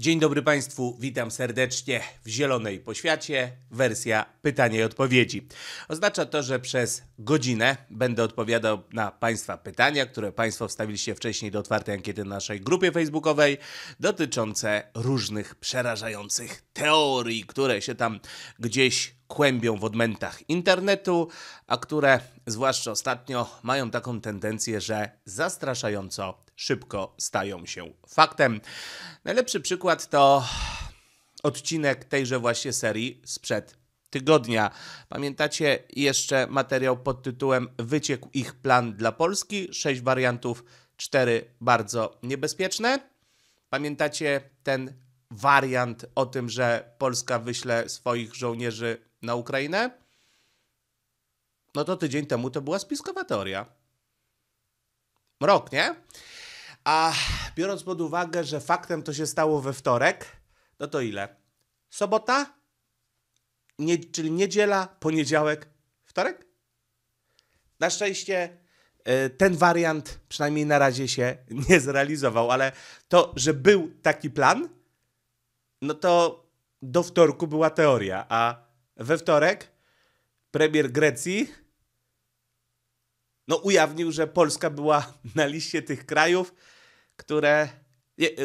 Dzień dobry Państwu, witam serdecznie w Zielonej Poświacie, wersja pytania i odpowiedzi. Oznacza to, że przez godzinę będę odpowiadał na Państwa pytania, które Państwo wstawiliście wcześniej do otwartej ankiety na naszej grupie facebookowej, dotyczące różnych przerażających teorii, które się tam gdzieś kłębią w odmętach internetu, a które, zwłaszcza ostatnio, mają taką tendencję, że zastraszająco szybko stają się faktem. Najlepszy przykład to odcinek tejże właśnie serii sprzed tygodnia. Pamiętacie jeszcze materiał pod tytułem Wyciekł ich plan dla Polski? Sześć wariantów, cztery bardzo niebezpieczne. Pamiętacie ten wariant o tym, że Polska wyśle swoich żołnierzy na Ukrainę? No to tydzień temu to była spiskowa teoria. Mrok, nie? A biorąc pod uwagę, że faktem to się stało we wtorek, no to ile? Sobota, nie, czyli niedziela, poniedziałek, wtorek? Na szczęście e, ten wariant przynajmniej na razie się nie zrealizował, ale to, że był taki plan, no to do wtorku była teoria, a we wtorek premier Grecji no, ujawnił, że Polska była na liście tych krajów, które,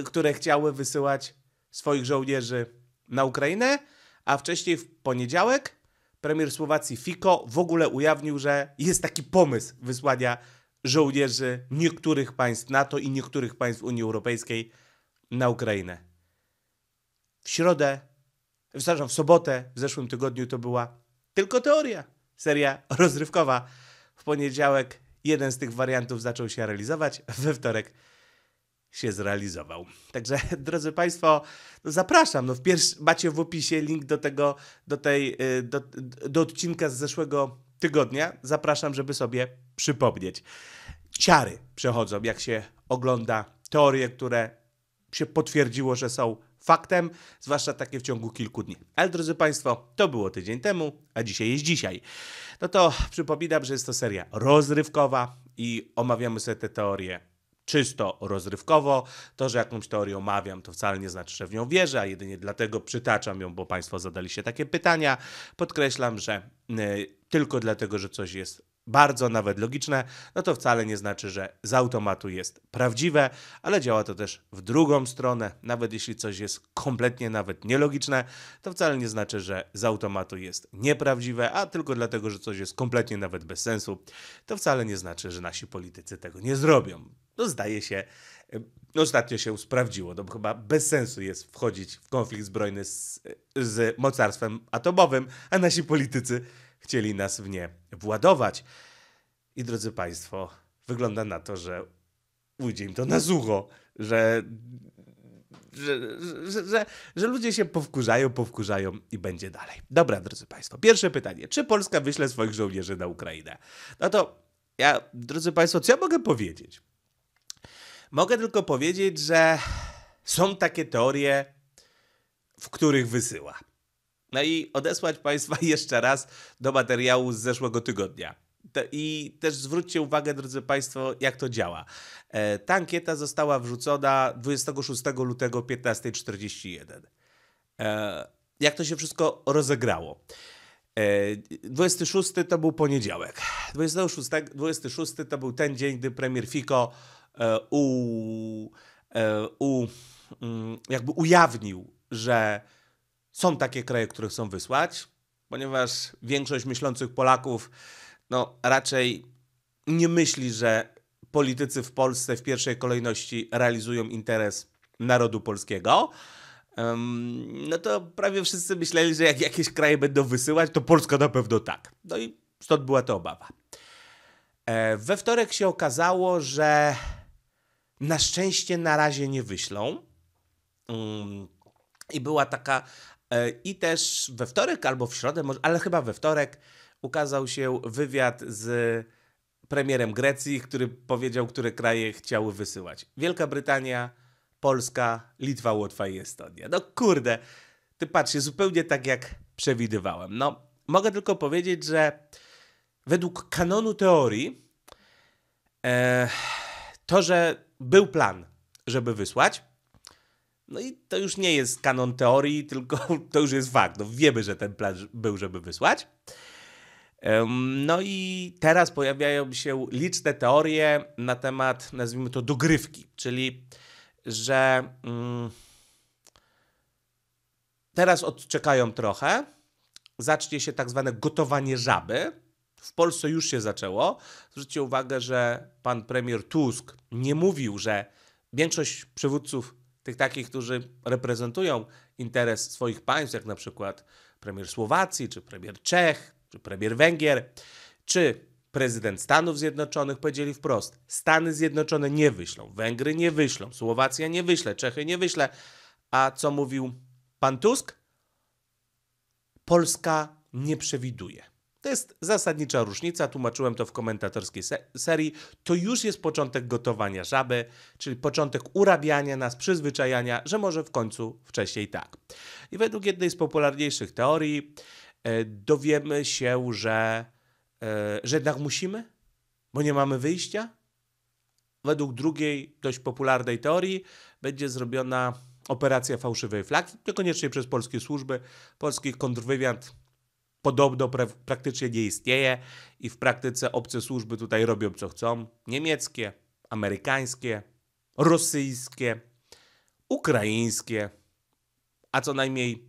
które chciały wysyłać swoich żołnierzy na Ukrainę, a wcześniej w poniedziałek premier Słowacji Fico w ogóle ujawnił, że jest taki pomysł wysłania żołnierzy niektórych państw NATO i niektórych państw Unii Europejskiej na Ukrainę. W środę, przepraszam, w sobotę w zeszłym tygodniu to była tylko teoria, seria rozrywkowa. W poniedziałek jeden z tych wariantów zaczął się realizować, we wtorek się zrealizował. Także, drodzy Państwo, no zapraszam. No w pierwsz, macie w opisie link do tego, do, tej, y, do, do odcinka z zeszłego tygodnia. Zapraszam, żeby sobie przypomnieć. Ciary przechodzą, jak się ogląda teorie, które się potwierdziło, że są faktem, zwłaszcza takie w ciągu kilku dni. Ale drodzy Państwo, to było tydzień temu, a dzisiaj jest dzisiaj. No to przypominam, że jest to seria rozrywkowa i omawiamy sobie te teorie czysto rozrywkowo. To, że jakąś teorię omawiam, to wcale nie znaczy, że w nią wierzę, a jedynie dlatego przytaczam ją, bo Państwo zadali się takie pytania. Podkreślam, że y, tylko dlatego, że coś jest bardzo nawet logiczne, no to wcale nie znaczy, że z automatu jest prawdziwe, ale działa to też w drugą stronę. Nawet jeśli coś jest kompletnie nawet nielogiczne, to wcale nie znaczy, że z automatu jest nieprawdziwe, a tylko dlatego, że coś jest kompletnie nawet bez sensu, to wcale nie znaczy, że nasi politycy tego nie zrobią no zdaje się, no, ostatnio się sprawdziło, no bo chyba bez sensu jest wchodzić w konflikt zbrojny z, z mocarstwem atomowym, a nasi politycy chcieli nas w nie władować. I drodzy Państwo, wygląda na to, że ujdzie im to na zucho, że że, że, że, że, ludzie się powkurzają, powkurzają i będzie dalej. Dobra, drodzy Państwo, pierwsze pytanie. Czy Polska wyśle swoich żołnierzy na Ukrainę? No to ja, drodzy Państwo, co ja mogę powiedzieć? Mogę tylko powiedzieć, że są takie teorie, w których wysyła. No i odesłać Państwa jeszcze raz do materiału z zeszłego tygodnia. I też zwróćcie uwagę, drodzy Państwo, jak to działa. E, ta ankieta została wrzucona 26 lutego 15.41. E, jak to się wszystko rozegrało? 26 e, to był poniedziałek. 26, 26 tak, to był ten dzień, gdy premier Fico e, u, e, u, mm, jakby ujawnił, że są takie kraje, które chcą wysłać, ponieważ większość myślących Polaków no, raczej nie myśli, że politycy w Polsce w pierwszej kolejności realizują interes narodu polskiego. Um, no to prawie wszyscy myśleli, że jak jakieś kraje będą wysyłać, to Polska na pewno tak. No i stąd była to obawa. E, we wtorek się okazało, że na szczęście na razie nie wyślą. Mm, I była taka. E, I też we wtorek albo w środę, ale chyba we wtorek ukazał się wywiad z premierem Grecji, który powiedział, które kraje chciały wysyłać. Wielka Brytania, Polska, Litwa, Łotwa i Estonia. No kurde, ty patrzcie, zupełnie tak jak przewidywałem. No, mogę tylko powiedzieć, że według kanonu teorii, e, to, że był plan, żeby wysłać, no i to już nie jest kanon teorii, tylko to już jest fakt. No wiemy, że ten plan był, żeby wysłać. No i teraz pojawiają się liczne teorie na temat, nazwijmy to, dogrywki, czyli że mm, teraz odczekają trochę, zacznie się tak zwane gotowanie żaby, w Polsce już się zaczęło. Zwróćcie uwagę, że pan premier Tusk nie mówił, że większość przywódców tych takich, którzy reprezentują interes swoich państw, jak na przykład premier Słowacji, czy premier Czech, czy premier Węgier, czy prezydent Stanów Zjednoczonych powiedzieli wprost: Stany Zjednoczone nie wyślą, Węgry nie wyślą, Słowacja nie wyśle, Czechy nie wyśle. A co mówił pan Tusk? Polska nie przewiduje. To jest zasadnicza różnica, tłumaczyłem to w komentatorskiej se serii. To już jest początek gotowania żaby, czyli początek urabiania nas, przyzwyczajania, że może w końcu wcześniej tak. I według jednej z popularniejszych teorii e, dowiemy się, że, e, że jednak musimy, bo nie mamy wyjścia. Według drugiej, dość popularnej teorii, będzie zrobiona operacja fałszywej flagi, niekoniecznie przez polskie służby. Polski kontrwywiad podobno pra praktycznie nie istnieje i w praktyce obce służby tutaj robią co chcą. Niemieckie, amerykańskie, rosyjskie, ukraińskie, a co najmniej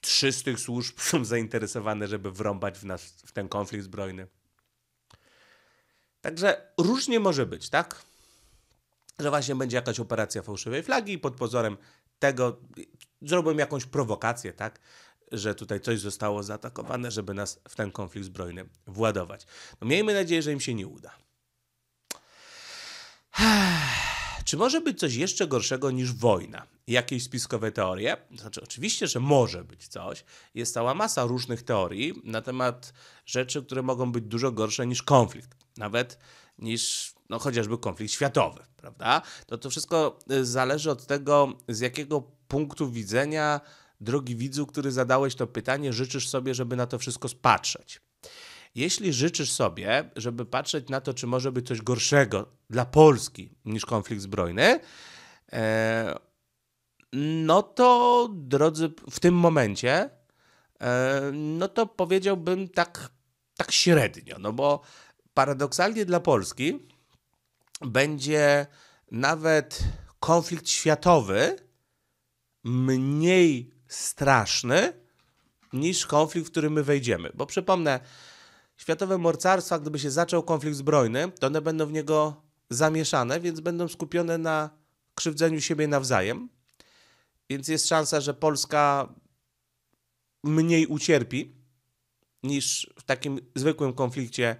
trzy z tych służb są zainteresowane, żeby wrąbać w, nas, w ten konflikt zbrojny. Także różnie może być, tak? Że właśnie będzie jakaś operacja fałszywej flagi i pod pozorem tego zrobią jakąś prowokację, tak? że tutaj coś zostało zaatakowane, żeby nas w ten konflikt zbrojny władować. No miejmy nadzieję, że im się nie uda. Czy może być coś jeszcze gorszego niż wojna? Jakieś spiskowe teorie? Znaczy, oczywiście, że może być coś. Jest cała masa różnych teorii na temat rzeczy, które mogą być dużo gorsze niż konflikt. Nawet niż no, chociażby konflikt światowy, prawda? To to wszystko y, zależy od tego, z jakiego punktu widzenia drogi widzu, który zadałeś to pytanie, życzysz sobie, żeby na to wszystko spatrzeć. Jeśli życzysz sobie, żeby patrzeć na to, czy może być coś gorszego dla Polski niż konflikt zbrojny, e, no to drodzy, w tym momencie, e, no to powiedziałbym tak, tak średnio, no bo paradoksalnie dla Polski będzie nawet konflikt światowy mniej straszny niż konflikt, w który my wejdziemy. Bo przypomnę, światowe morcarstwa, gdyby się zaczął konflikt zbrojny, to one będą w niego zamieszane, więc będą skupione na krzywdzeniu siebie nawzajem. Więc jest szansa, że Polska mniej ucierpi niż w takim zwykłym konflikcie,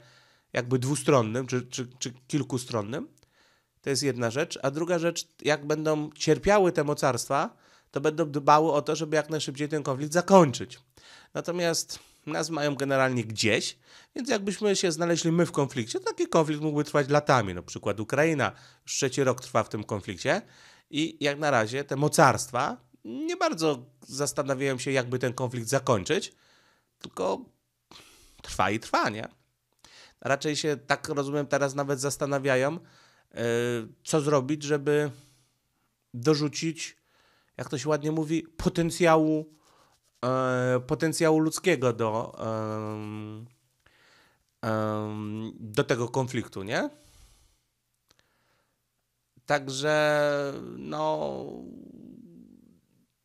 jakby dwustronnym czy, czy, czy kilkustronnym. To jest jedna rzecz. A druga rzecz, jak będą cierpiały te mocarstwa, to będą dbały o to, żeby jak najszybciej ten konflikt zakończyć. Natomiast nas mają generalnie gdzieś, więc jakbyśmy się znaleźli my w konflikcie, to taki konflikt mógłby trwać latami. Na przykład Ukraina już trzeci rok trwa w tym konflikcie i jak na razie te mocarstwa nie bardzo zastanawiają się, jakby ten konflikt zakończyć, tylko trwa i trwa, nie? Raczej się, tak rozumiem, teraz nawet zastanawiają, e, co zrobić, żeby dorzucić jak to się ładnie mówi, potencjału, e, potencjału ludzkiego do, e, e, do tego konfliktu, nie? Także, no,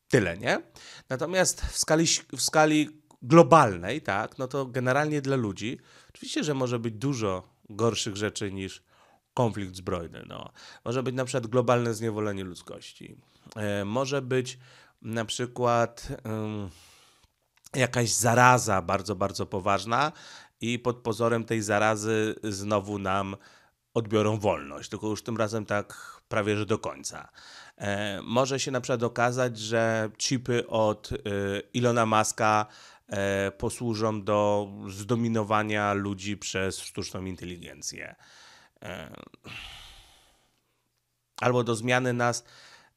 tyle, nie? Natomiast w skali, w skali globalnej, tak, no to generalnie dla ludzi, oczywiście, że może być dużo gorszych rzeczy niż konflikt zbrojny. No. Może być na przykład globalne zniewolenie ludzkości, E, może być na przykład jakaś zaraza bardzo, bardzo poważna i pod pozorem tej zarazy znowu nam odbiorą wolność, tylko już tym razem tak prawie że do końca. E, może się na przykład okazać, że chipy od y, Ilona Maska e, posłużą do zdominowania ludzi przez sztuczną inteligencję. albo do zmiany nas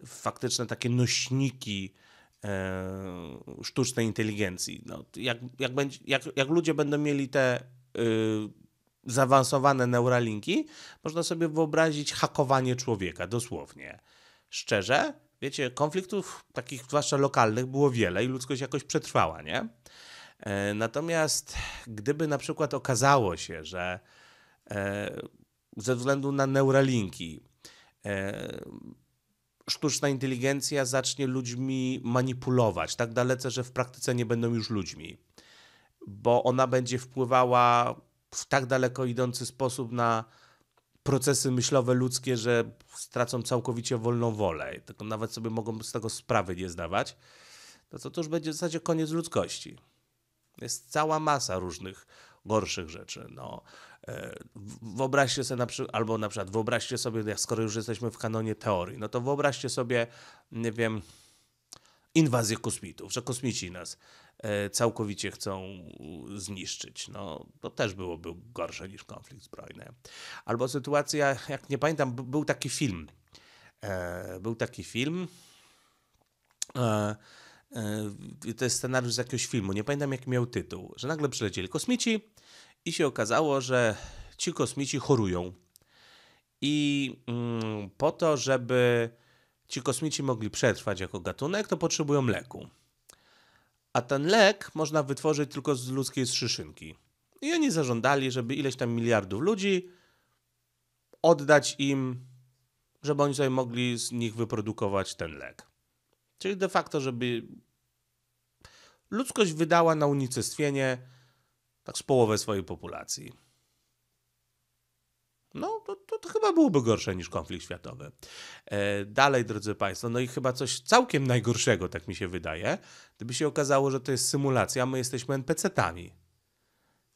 faktyczne takie nośniki e, sztucznej inteligencji. No, jak, jak, będzie, jak, jak ludzie będą mieli te y, zaawansowane neuralinki, można sobie wyobrazić hakowanie człowieka, dosłownie. Szczerze, wiecie, konfliktów takich, zwłaszcza lokalnych, było wiele i ludzkość jakoś przetrwała, nie? E, natomiast gdyby na przykład okazało się, że e, ze względu na neuralinki sztuczna inteligencja zacznie ludźmi manipulować tak dalece, że w praktyce nie będą już ludźmi, bo ona będzie wpływała w tak daleko idący sposób na procesy myślowe ludzkie, że stracą całkowicie wolną wolę. Tylko nawet sobie mogą z tego sprawy nie zdawać. No to co to już będzie w zasadzie koniec ludzkości. Jest cała masa różnych gorszych rzeczy. No. Wyobraźcie sobie, na przykład, albo na przykład wyobraźcie sobie, skoro już jesteśmy w kanonie teorii, no to wyobraźcie sobie, nie wiem, inwazję kosmitów, że kosmici nas e, całkowicie chcą zniszczyć. No, to też byłoby gorsze niż konflikt zbrojny. Albo sytuacja, jak nie pamiętam, był taki film. E, był taki film. E, to jest scenariusz z jakiegoś filmu, nie pamiętam jaki miał tytuł, że nagle przylecieli kosmici, i się okazało, że ci kosmici chorują. I mm, po to, żeby ci kosmici mogli przetrwać jako gatunek, to potrzebują leku. A ten lek można wytworzyć tylko z ludzkiej strzyszynki. I oni zażądali, żeby ileś tam miliardów ludzi oddać im, żeby oni sobie mogli z nich wyprodukować ten lek. Czyli de facto, żeby ludzkość wydała na unicestwienie tak z połowę swojej populacji. No, to, to, to, chyba byłoby gorsze niż konflikt światowy. E, dalej, drodzy Państwo, no i chyba coś całkiem najgorszego, tak mi się wydaje, gdyby się okazało, że to jest symulacja, my jesteśmy NPC-tami.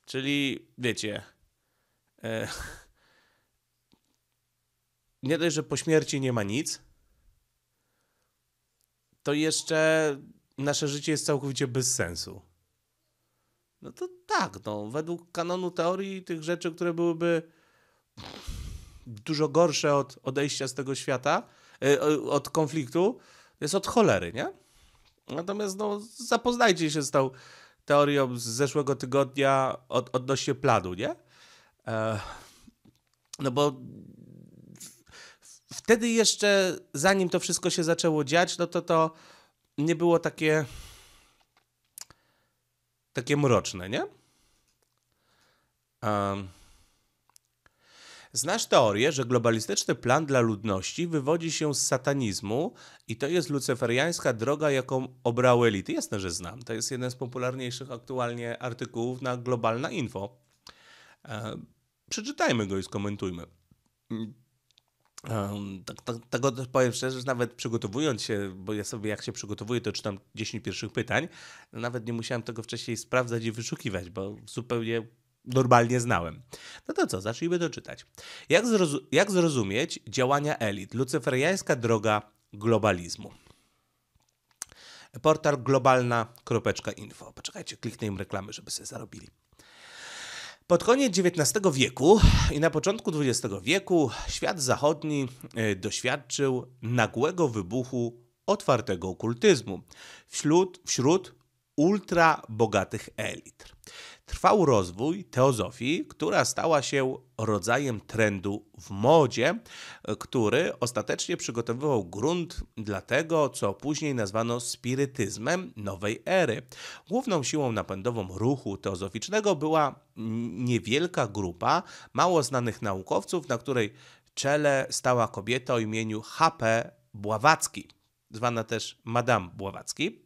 Czyli, wiecie, e, nie dość, że po śmierci nie ma nic, to jeszcze nasze życie jest całkowicie bez sensu. No to tak, no, według kanonu teorii tych rzeczy, które byłyby dużo gorsze od odejścia z tego świata, e, od konfliktu, jest od cholery, nie? Natomiast no, zapoznajcie się z tą teorią z zeszłego tygodnia od, odnośnie planu, nie? E, no bo wtedy jeszcze, zanim to wszystko się zaczęło dziać, no to to nie było takie takie mroczne, nie? Um. Znasz teorię, że globalistyczny plan dla ludności wywodzi się z satanizmu i to jest lucyferiańska droga, jaką obrały elity. Jasne, że znam. To jest jeden z popularniejszych aktualnie artykułów na Globalna Info. E, przeczytajmy go i skomentujmy. Mm, tak, tak, tego tak powiem szczerze, że nawet przygotowując się, bo ja sobie jak się przygotowuję, to czytam 10 pierwszych pytań, no nawet nie musiałem tego wcześniej sprawdzać i wyszukiwać, bo zupełnie normalnie znałem. No to co, zacznijmy to czytać. Jak, zrozum- jak zrozumieć działania elit? Lucyferiańska droga globalizmu. Portal globalna.info. Poczekajcie, kliknę im reklamy, żeby sobie zarobili. Pod koniec XIX wieku i na początku XX wieku świat zachodni e, doświadczył nagłego wybuchu otwartego okultyzmu wśród, wśród ultra bogatych elit trwał rozwój teozofii, która stała się rodzajem trendu w modzie, który ostatecznie przygotowywał grunt dla tego, co później nazwano spirytyzmem nowej ery. Główną siłą napędową ruchu teozoficznego była niewielka grupa mało znanych naukowców, na której czele stała kobieta o imieniu H.P. Bławacki, zwana też Madame Bławacki.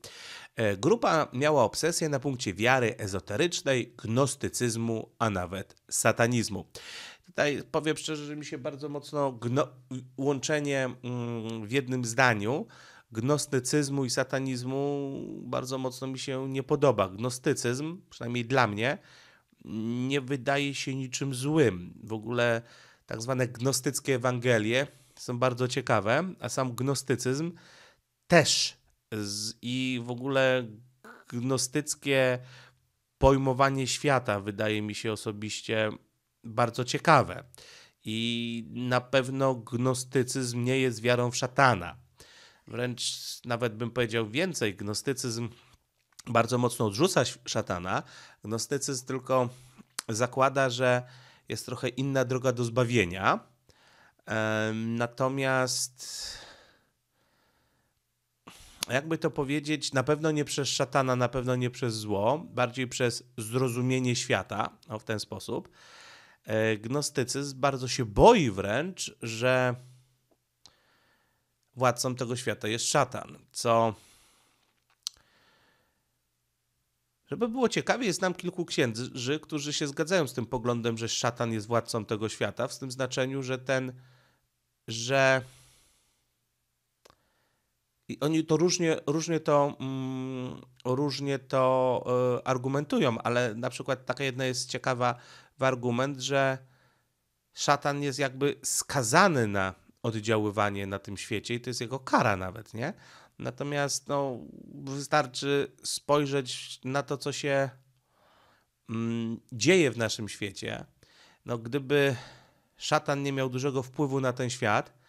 E, grupa miała obsesję na punkcie wiary ezoterycznej, gnostycyzmu, a nawet satanizmu. Tutaj powiem szczerze, że mi się bardzo mocno łączenie mm, w jednym zdaniu gnostycyzmu i satanizmu bardzo mocno mi się nie podoba. Gnostycyzm, przynajmniej dla mnie, nie wydaje się niczym złym. W ogóle tak zwane gnostyckie Ewangelie są bardzo ciekawe, a sam gnostycyzm też z, i w ogóle gnostyckie pojmowanie świata wydaje mi się osobiście bardzo ciekawe. I na pewno gnostycyzm nie jest wiarą w szatana. Wręcz nawet bym powiedział więcej, gnostycyzm bardzo mocno odrzuca szatana. Gnostycyzm tylko zakłada, że jest trochę inna droga do zbawienia. Natomiast jakby to powiedzieć, na pewno nie przez szatana, na pewno nie przez zło, bardziej przez zrozumienie świata no, w ten sposób. E, gnostycyzm bardzo się boi wręcz, że władcą tego świata jest szatan, co Żeby było ciekawie, jest nam kilku księży, którzy się zgadzają z tym poglądem, że szatan jest władcą tego świata, w tym znaczeniu, że ten, że i oni to różnie, różnie to, mm, różnie to y, argumentują, ale na przykład taka jedna jest ciekawa w argument, że szatan jest jakby skazany na oddziaływanie na tym świecie i to jest jego kara nawet, nie? Natomiast no, wystarczy spojrzeć na to, co się mm, dzieje w naszym świecie. No, gdyby szatan nie miał dużego wpływu na ten świat,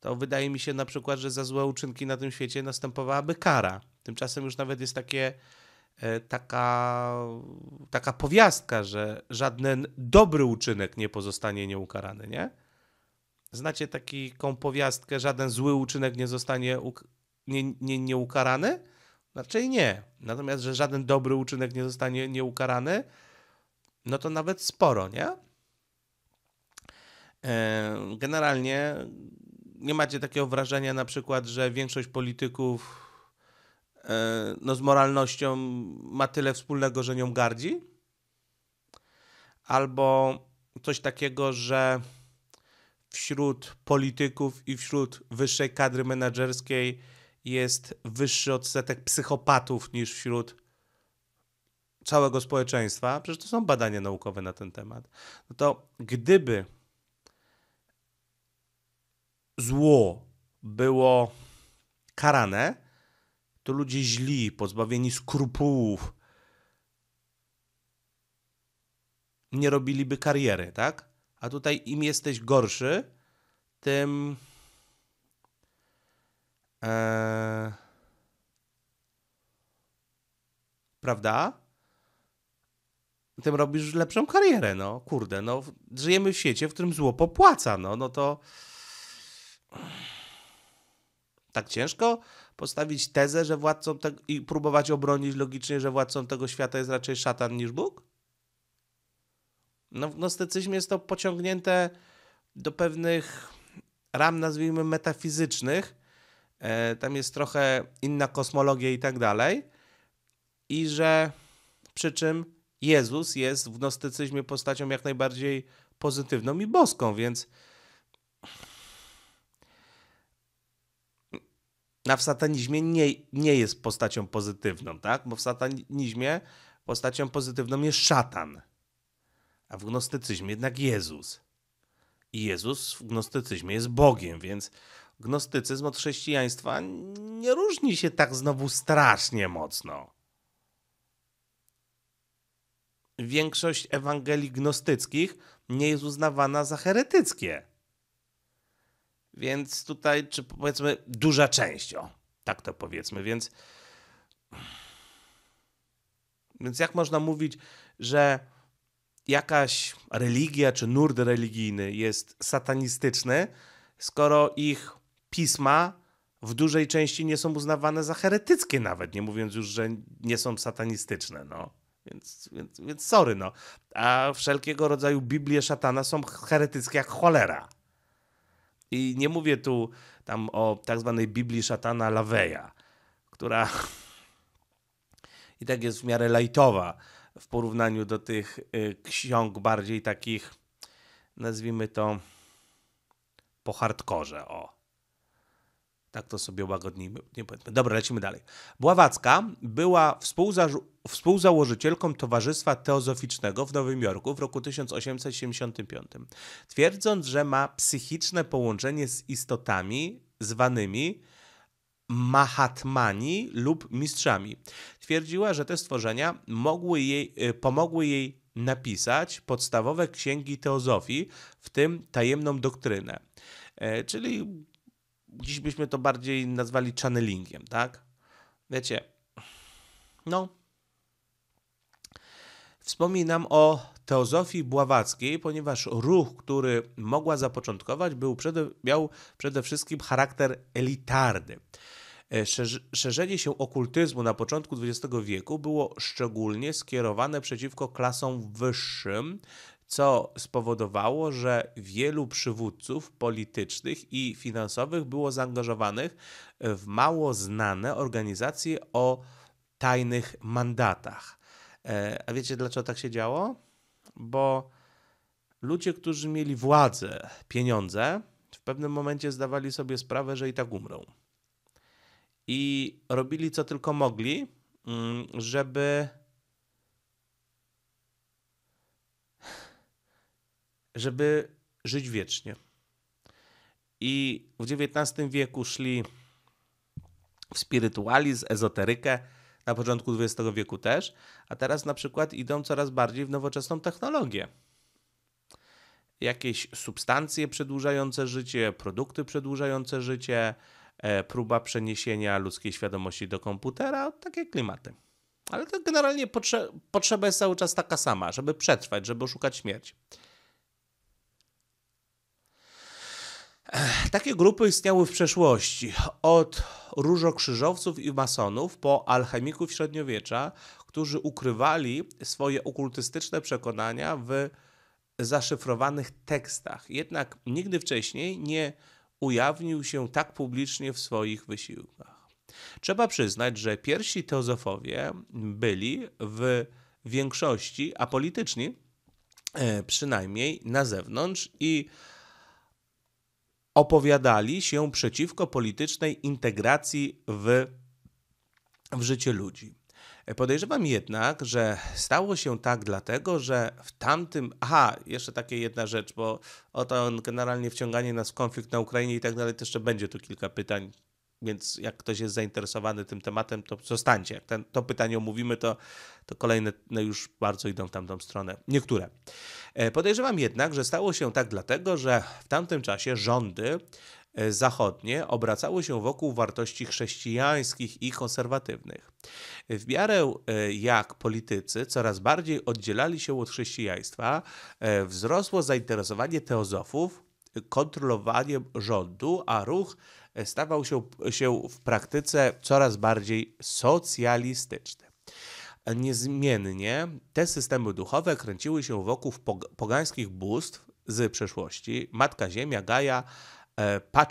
to wydaje mi się na przykład, że za złe uczynki na tym świecie następowałaby kara. Tymczasem już nawet jest takie, e, taka, taka powiastka, że żaden dobry uczynek nie pozostanie nieukarany, nie? Znacie taką powiastkę, żaden zły uczynek nie zostanie nie, nie, nieukarany? Raczej nie. Natomiast, że żaden dobry uczynek nie zostanie nieukarany, no to nawet sporo, nie? E, generalnie nie macie takiego wrażenia na przykład, że większość polityków e, no, z moralnością ma tyle wspólnego, że nią gardzi? Albo coś takiego, że wśród polityków i wśród wyższej kadry menedżerskiej jest wyższy odsetek psychopatów niż wśród całego społeczeństwa. Przecież to są badania naukowe na ten temat. No to gdyby zło było karane, to ludzie źli, pozbawieni skrupułów, nie robiliby kariery, tak? A tutaj im jesteś gorszy, tym. Eee... Prawda? Tym robisz lepszą karierę, no kurde, no żyjemy w świecie, w którym zło popłaca, no, no to tak ciężko postawić tezę, że władcą te... i próbować obronić logicznie, że władcą tego świata jest raczej szatan niż Bóg? No w gnostycyzmie jest to pociągnięte do pewnych ram, nazwijmy, metafizycznych. E, tam jest trochę inna kosmologia i tak dalej. I że przy czym Jezus jest w gnostycyzmie postacią jak najbardziej pozytywną i boską, więc na, no, w satanizmie nie, nie jest postacią pozytywną, tak? Bo w satanizmie postacią pozytywną jest szatan, a w gnostycyzmie jednak Jezus. I Jezus w gnostycyzmie jest Bogiem, więc gnostycyzm od chrześcijaństwa nie różni się tak znowu strasznie mocno. Większość Ewangelii gnostyckich nie jest uznawana za heretyckie. Więc tutaj, czy powiedzmy, duża część, o, tak to powiedzmy, więc. Więc jak można mówić, że jakaś religia czy nurt religijny jest satanistyczny, skoro ich pisma w dużej części nie są uznawane za heretyckie nawet, nie mówiąc już, że nie są satanistyczne, no. Więc, więc, więc sorry, no. A wszelkiego rodzaju Biblie szatana są heretyckie jak cholera. I nie mówię tu tam o tak zwanej Biblii szatana Laweja, która i tak jest w miarę lajtowa w porównaniu do tych y, ksiąg bardziej takich, nazwijmy to po hardkorze, o. Tak to sobie łagodniej nie powiedzmy. Dobra, lecimy dalej. Bławacka była współza- współzałożycielką Towarzystwa Teozoficznego w Nowym Jorku w roku 1875, twierdząc, że ma psychiczne połączenie z istotami zwanymi mahatmani lub mistrzami. Twierdziła, że te stworzenia mogły jej, y, pomogły jej napisać podstawowe księgi teozofii, w tym tajemną doktrynę. E, czyli dziś byśmy to bardziej nazwali channelingiem, tak? Wiecie, no. Wspominam o teozofii bławackiej, ponieważ ruch, który mogła zapoczątkować, był przede, miał przede wszystkim charakter elitarny. E, szerzenie się okultyzmu na początku XX wieku było szczególnie skierowane przeciwko klasom wyższym, co spowodowało, że wielu przywódców politycznych i finansowych było zaangażowanych w mało znane organizacje o tajnych mandatach. E, a wiecie dlaczego tak się działo? Bo ludzie, którzy mieli władzę, pieniądze, w pewnym momencie zdawali sobie sprawę, że i tak umrą. I robili co tylko mogli, mm, żeby żeby żyć wiecznie. I w XIX wieku szli w spirytualizm, ezoterykę, na początku XX wieku też, a teraz na przykład idą coraz bardziej w nowoczesną technologię. Jakieś substancje przedłużające życie, produkty przedłużające życie, e, próba przeniesienia ludzkiej świadomości do komputera, takie klimaty. Ale to generalnie potrze potrzeba jest cały czas taka sama, żeby przetrwać, żeby oszukać śmierć. Takie grupy istniały w przeszłości, od różokrzyżowców i masonów po alchemików średniowiecza, którzy ukrywali swoje okultystyczne przekonania w zaszyfrowanych tekstach. Jednak nigdy wcześniej nie ujawnił się tak publicznie w swoich wysiłkach. Trzeba przyznać, że pierwsi teozofowie byli w większości apolityczni, e, przynajmniej na zewnątrz i opowiadali się przeciwko politycznej integracji w, w życie ludzi. Podejrzewam jednak, że stało się tak dlatego, że w tamtym. Aha, jeszcze taka jedna rzecz, bo o to generalnie wciąganie nas w konflikt na Ukrainie i tak dalej, to jeszcze będzie tu kilka pytań, więc jak ktoś jest zainteresowany tym tematem, to zostańcie. Jak ten, to pytanie omówimy, to, to kolejne no już bardzo idą w tamtą stronę. Niektóre. E, podejrzewam jednak, że stało się tak dlatego, że w tamtym czasie rządy e, zachodnie obracały się wokół wartości chrześcijańskich i konserwatywnych. W miarę e, jak politycy coraz bardziej oddzielali się od chrześcijaństwa, wzrosło zainteresowanie teozofów kontrolowaniem rządu, a ruch stawał się, się w praktyce coraz bardziej socjalistyczny. Niezmiennie te systemy duchowe kręciły się wokół pogańskich bóstw z przeszłości, Matka Ziemia, Gaja,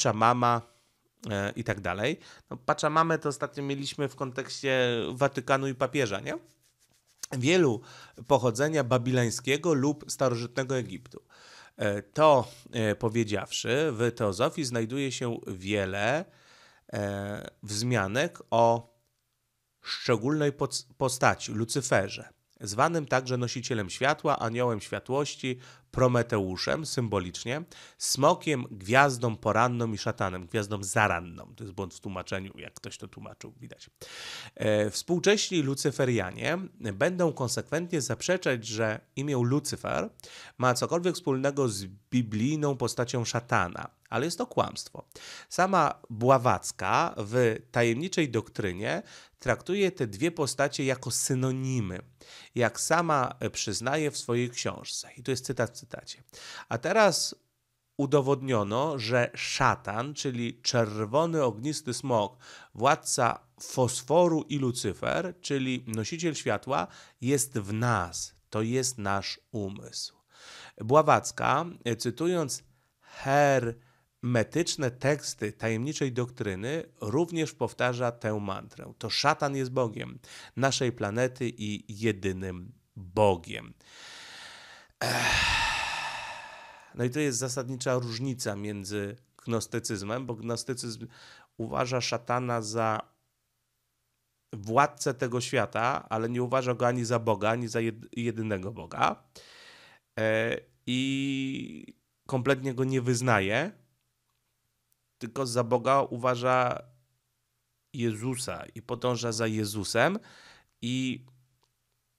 e, Mama e, i tak dalej. No, Pacza Mamę to ostatnio mieliśmy w kontekście Watykanu i papieża, nie? Wielu pochodzenia babilońskiego lub starożytnego Egiptu. E, to e, powiedziawszy, w teozofii znajduje się wiele e, wzmianek o szczególnej postaci, Lucyferze, zwanym także nosicielem światła, aniołem światłości, Prometeuszem, symbolicznie, smokiem, gwiazdą poranną i szatanem, gwiazdą zaranną. To jest błąd w tłumaczeniu, jak ktoś to tłumaczył, widać. E, współcześni lucyferianie będą konsekwentnie zaprzeczać, że imię Lucyfer ma cokolwiek wspólnego z biblijną postacią szatana, ale jest to kłamstwo. Sama Bławacka w tajemniczej doktrynie traktuje te dwie postacie jako synonimy, jak sama przyznaje w swojej książce. I tu jest cytat cytacie. A teraz udowodniono, że szatan, czyli czerwony ognisty smok, władca fosforu i lucyfer, czyli nosiciel światła, jest w nas. To jest nasz umysł. Bławacka, cytując hermetyczne teksty tajemniczej doktryny, również powtarza tę mantrę. To szatan jest Bogiem naszej planety i jedynym Bogiem. Ech. No i to jest zasadnicza różnica między gnostycyzmem, bo gnostycyzm uważa szatana za władcę tego świata, ale nie uważa go ani za Boga, ani za jedynego Boga. E, I kompletnie go nie wyznaje, tylko za Boga uważa Jezusa i podąża za Jezusem i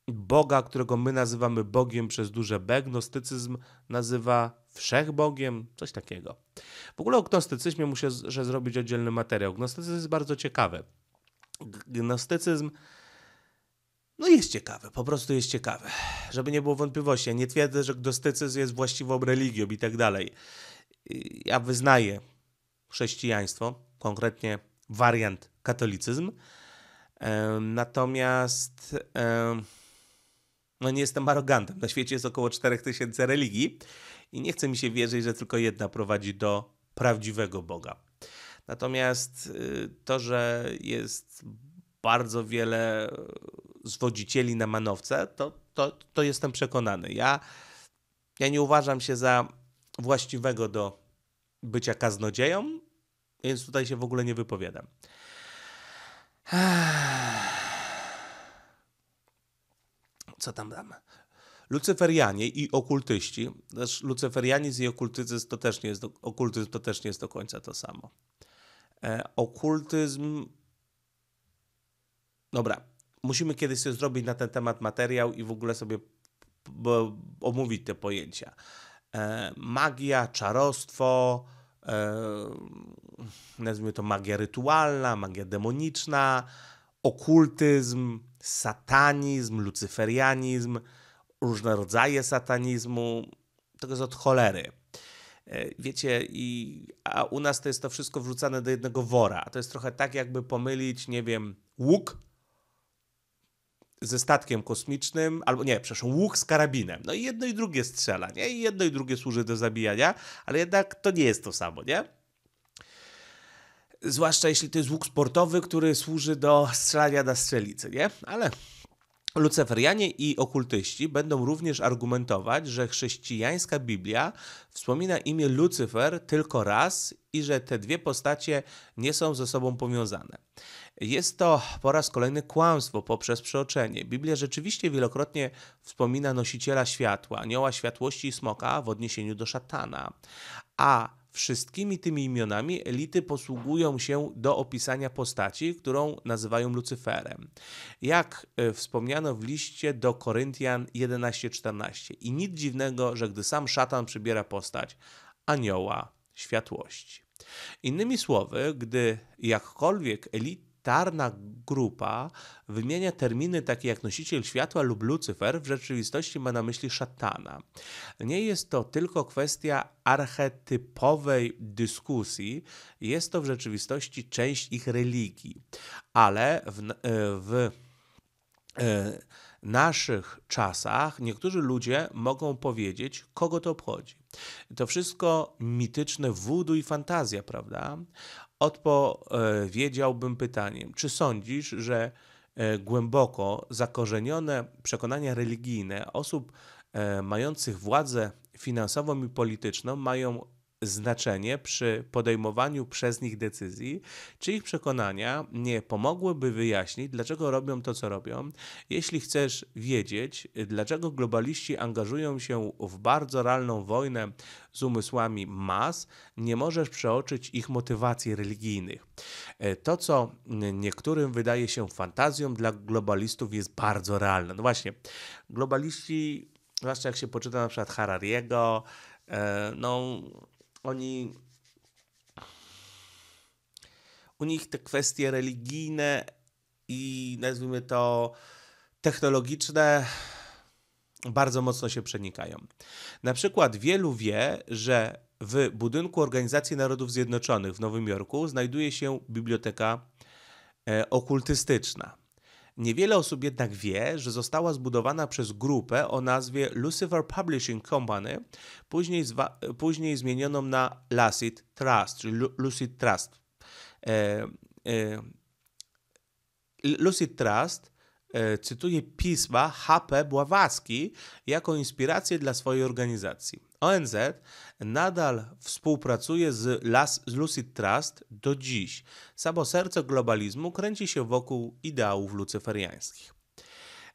Boga, którego my nazywamy Bogiem przez duże B, gnostycyzm nazywa wszechbogiem, coś takiego. W ogóle o gnostycyzmie muszę że zrobić oddzielny materiał. Gnostycyzm jest bardzo ciekawy. Gnostycyzm no jest ciekawy, po prostu jest ciekawy. Żeby nie było wątpliwości, ja nie twierdzę, że gnostycyzm jest właściwą religią i tak dalej. Ja wyznaję chrześcijaństwo, konkretnie wariant katolicyzm, Natomiast no nie jestem arogantem. Na świecie jest około 4000 religii, i nie chce mi się wierzyć, że tylko jedna prowadzi do prawdziwego Boga. Natomiast y, to, że jest bardzo wiele y, zwodzicieli na manowce, to, to, to jestem przekonany. Ja, ja nie uważam się za właściwego do bycia kaznodzieją, więc tutaj się w ogóle nie wypowiadam. Co tam dam? Lucyferianie i okultyści, też lucyferianizm i okultyzm to też nie jest, do, okultyzm to też nie jest do końca to samo. E, okultyzm. Dobra, musimy kiedyś sobie zrobić na ten temat materiał i w ogóle sobie omówić te pojęcia. E, magia, czarostwo, e, nazwijmy to magia rytualna, magia demoniczna, okultyzm, satanizm, lucyferianizm różne rodzaje satanizmu, to jest od cholery. E, wiecie, i, a u nas to jest to wszystko wrzucane do jednego wora. To jest trochę tak, jakby pomylić, nie wiem, łuk ze statkiem kosmicznym, albo nie, przepraszam, łuk z karabinem. No i jedno i drugie strzela, nie? I jedno i drugie służy do zabijania, ale jednak to nie jest to samo, nie? Zwłaszcza jeśli to jest łuk sportowy, który służy do strzelania na strzelicy, nie? Ale Lucyferianie i okultyści będą również argumentować, że chrześcijańska Biblia wspomina imię Lucyfer tylko raz i że te dwie postacie nie są ze sobą powiązane. Jest to po raz kolejny kłamstwo poprzez przeoczenie. Biblia rzeczywiście wielokrotnie wspomina nosiciela światła, anioła światłości i smoka w odniesieniu do szatana, a Wszystkimi tymi imionami elity posługują się do opisania postaci, którą nazywają Lucyferem. Jak e, wspomniano w liście do Koryntian 11:14. I nic dziwnego, że gdy sam szatan przybiera postać anioła światłości. Innymi słowy, gdy jakkolwiek elity elitarna grupa wymienia terminy takie jak nosiciel światła lub Lucyfer, w rzeczywistości ma na myśli szatana. Nie jest to tylko kwestia archetypowej dyskusji, jest to w rzeczywistości część ich religii. Ale w, e, w, w e, naszych czasach niektórzy ludzie mogą powiedzieć, kogo to obchodzi. To wszystko mityczne wódu i fantazja, prawda? Odpowiedziałbym pytaniem, czy sądzisz, że e, głęboko zakorzenione przekonania religijne osób e, mających władzę finansową i polityczną mają znaczenie przy podejmowaniu przez nich decyzji, czy ich przekonania nie pomogłyby wyjaśnić, dlaczego robią to, co robią. Jeśli chcesz wiedzieć, dlaczego globaliści angażują się w bardzo realną wojnę z umysłami mas, nie możesz przeoczyć ich motywacji religijnych. E, to, co niektórym wydaje się fantazją, dla globalistów jest bardzo realne. No właśnie, globaliści, zwłaszcza jak się poczyta na przykład Harariego, e, no, oni. U nich te kwestie religijne i nazwijmy to technologiczne bardzo mocno się przenikają. Na przykład wielu wie, że w budynku Organizacji Narodów Zjednoczonych w Nowym Jorku znajduje się biblioteka e, okultystyczna. Niewiele osób jednak wie, że została zbudowana przez grupę o nazwie Lucifer Publishing Company, później, później zmienioną na Lucid Trust, czyli Lucid Trust. E, e, Lucid Trust E, cytuje pisma H.P. Bławaski jako inspirację dla swojej organizacji. ONZ nadal współpracuje z, Las, z Lucid Trust do dziś. Samo serce globalizmu kręci się wokół ideałów lucyferiańskich.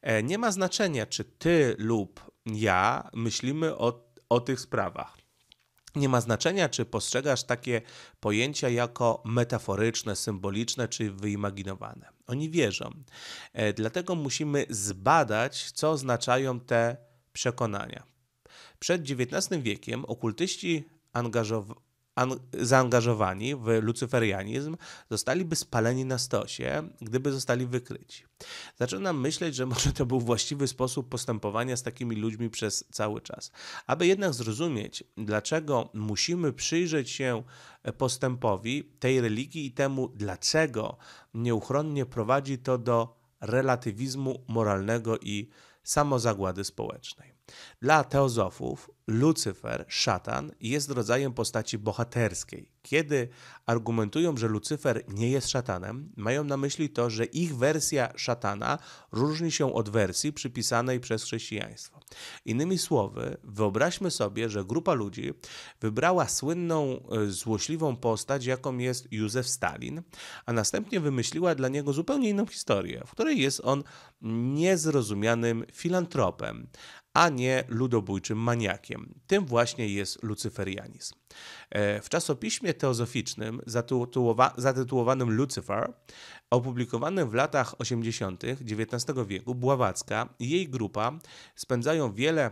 E, nie ma znaczenia, czy ty lub ja myślimy o, o tych sprawach. Nie ma znaczenia, czy postrzegasz takie pojęcia jako metaforyczne, symboliczne czy wyimaginowane. Oni wierzą. E, dlatego musimy zbadać, co oznaczają te przekonania. Przed XIX wiekiem okultyści zaangażowani w lucyferianizm, zostaliby spaleni na stosie, gdyby zostali wykryci. Zaczynam myśleć, że może to był właściwy sposób postępowania z takimi ludźmi przez cały czas. Aby jednak zrozumieć, dlaczego musimy przyjrzeć się postępowi tej religii i temu, dlaczego nieuchronnie prowadzi to do relatywizmu moralnego i samozagłady społecznej. Dla teozofów Lucyfer, szatan, jest rodzajem postaci bohaterskiej. Kiedy argumentują, że Lucyfer nie jest szatanem, mają na myśli to, że ich wersja szatana różni się od wersji przypisanej przez chrześcijaństwo. Innymi słowy, wyobraźmy sobie, że grupa ludzi wybrała słynną, e, złośliwą postać, jaką jest Józef Stalin, a następnie wymyśliła dla niego zupełnie inną historię, w której jest on niezrozumianym filantropem, a nie ludobójczym maniakiem. Tym właśnie jest lucyferianizm. E, w czasopiśmie teozoficznym zatytułowanym Lucifer, opublikowanym w latach 80. XIX wieku, Bławacka i jej grupa spędzają wiele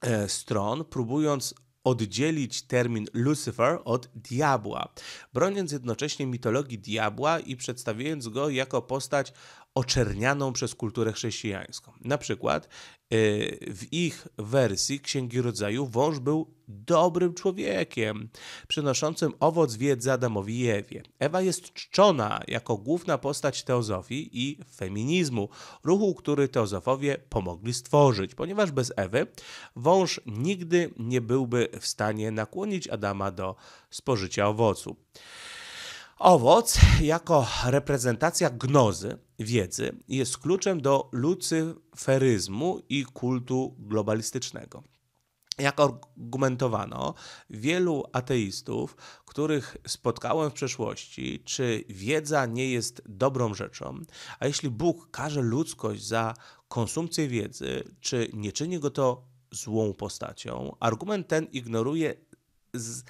e, stron, próbując oddzielić termin Lucifer od diabła, broniąc jednocześnie mitologii diabła i przedstawiając go jako postać oczernianą przez kulturę chrześcijańską. Na przykład y, w ich wersji Księgi Rodzaju wąż był dobrym człowiekiem, przynoszącym owoc wiedzy Adamowi i Ewie. Ewa jest czczona jako główna postać teozofii i feminizmu, ruchu, który teozofowie pomogli stworzyć, ponieważ bez Ewy wąż nigdy nie byłby w stanie nakłonić Adama do spożycia owocu. Owoc, jako reprezentacja gnozy, wiedzy, jest kluczem do lucyferyzmu i kultu globalistycznego. Jak argumentowano, wielu ateistów, których spotkałem w przeszłości, czy wiedza nie jest dobrą rzeczą, a jeśli Bóg każe ludzkość za konsumpcję wiedzy, czy nie czyni go to złą postacią, argument ten ignoruje z,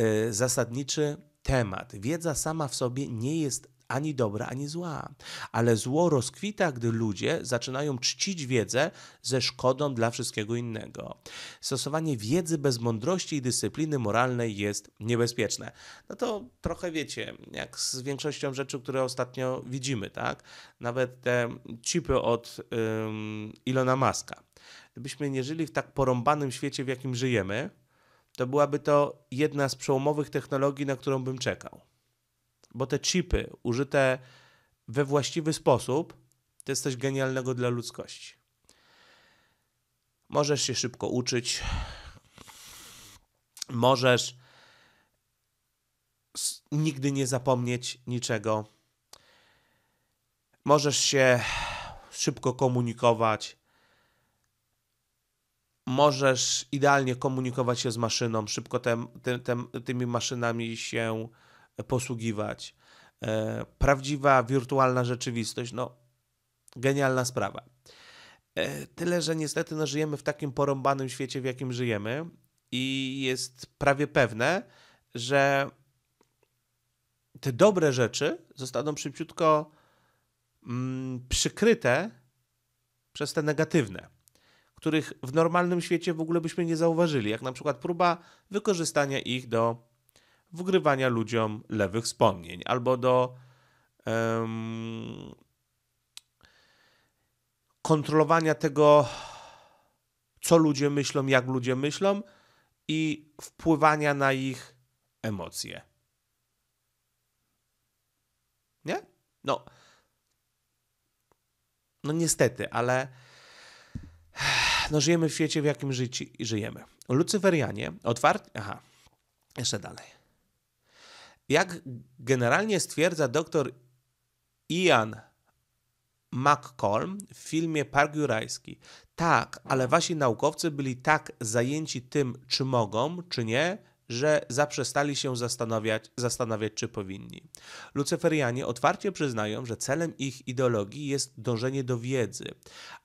y, zasadniczy temat. Wiedza sama w sobie nie jest ani dobra, ani zła. Ale zło rozkwita, gdy ludzie zaczynają czcić wiedzę ze szkodą dla wszystkiego innego. Stosowanie wiedzy bez mądrości i dyscypliny moralnej jest niebezpieczne. No to trochę wiecie, jak z większością rzeczy, które ostatnio widzimy, tak? Nawet te chipy od ym, Ilona Maska. Gdybyśmy nie żyli w tak porąbanym świecie, w jakim żyjemy, to byłaby to jedna z przełomowych technologii, na którą bym czekał. Bo te chipy użyte we właściwy sposób to jest coś genialnego dla ludzkości. Możesz się szybko uczyć, możesz nigdy nie zapomnieć niczego, możesz się szybko komunikować, możesz idealnie komunikować się z maszyną, szybko tymi maszynami się posługiwać. E, prawdziwa, wirtualna rzeczywistość, no genialna sprawa. E, tyle, że niestety no, żyjemy w takim porąbanym świecie, w jakim żyjemy i jest prawie pewne, że te dobre rzeczy zostaną szybciutko mm, przykryte przez te negatywne których w normalnym świecie w ogóle byśmy nie zauważyli, jak na przykład próba wykorzystania ich do wgrywania ludziom lewych wspomnień albo do um, kontrolowania tego, co ludzie myślą, jak ludzie myślą i wpływania na ich emocje. Nie? No. No niestety, ale no żyjemy w świecie, w jakim życi, żyjemy. Lucyferianie otwarty Aha, jeszcze dalej. Jak generalnie stwierdza dr Ian McCollum w filmie Park Jurajski. Tak, ale wasi naukowcy byli tak zajęci tym, czy mogą, czy nie, że zaprzestali się zastanawiać, zastanawiać, czy powinni. Lucyferianie otwarcie przyznają, że celem ich ideologii jest dążenie do wiedzy,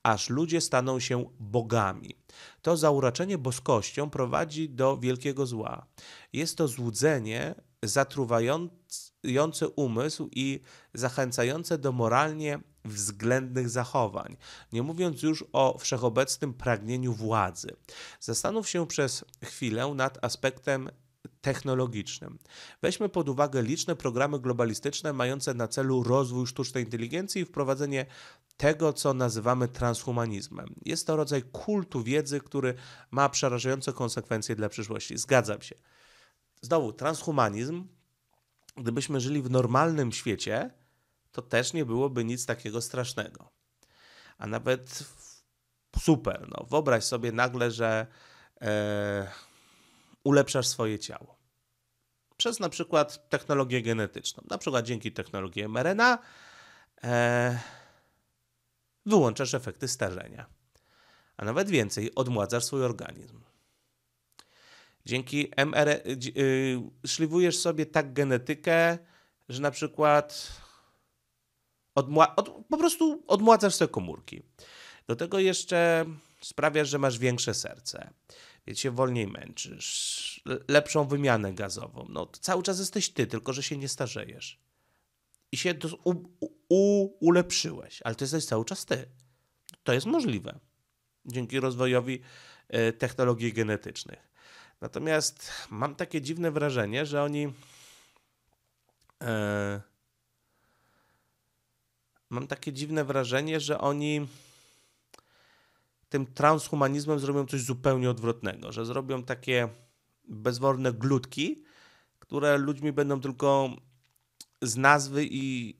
aż ludzie staną się bogami. To zauraczenie boskością prowadzi do wielkiego zła. Jest to złudzenie zatruwające budujące umysł i zachęcające do moralnie względnych zachowań, nie mówiąc już o wszechobecnym pragnieniu władzy. Zastanów się przez chwilę nad aspektem technologicznym. Weźmy pod uwagę liczne programy globalistyczne mające na celu rozwój sztucznej inteligencji i wprowadzenie tego, co nazywamy transhumanizmem. Jest to rodzaj kultu wiedzy, który ma przerażające konsekwencje dla przyszłości. Zgadzam się. Znowu, transhumanizm gdybyśmy żyli w normalnym świecie, to też nie byłoby nic takiego strasznego. A nawet super. No. Wyobraź sobie nagle, że e, ulepszasz swoje ciało. Przez na przykład technologię genetyczną. Na przykład dzięki technologii mRNA e, wyłączasz efekty starzenia. A nawet więcej, odmładzasz swój organizm. Dzięki MR y, y, szliwujesz sobie tak genetykę, że na przykład odmła- od, po prostu odmładzasz sobie komórki. Do tego jeszcze sprawiasz, że masz większe serce, więc się wolniej męczysz, lepszą wymianę gazową. No, cały czas jesteś ty, tylko że się nie starzejesz. I się u, u, ulepszyłeś, ale to jesteś cały czas ty. To jest możliwe dzięki rozwojowi y, technologii genetycznych. Natomiast mam takie dziwne wrażenie, że oni. E, mam takie dziwne wrażenie, że oni tym transhumanizmem zrobią coś zupełnie odwrotnego, że zrobią takie bezworne glutki, które ludźmi będą tylko z nazwy i,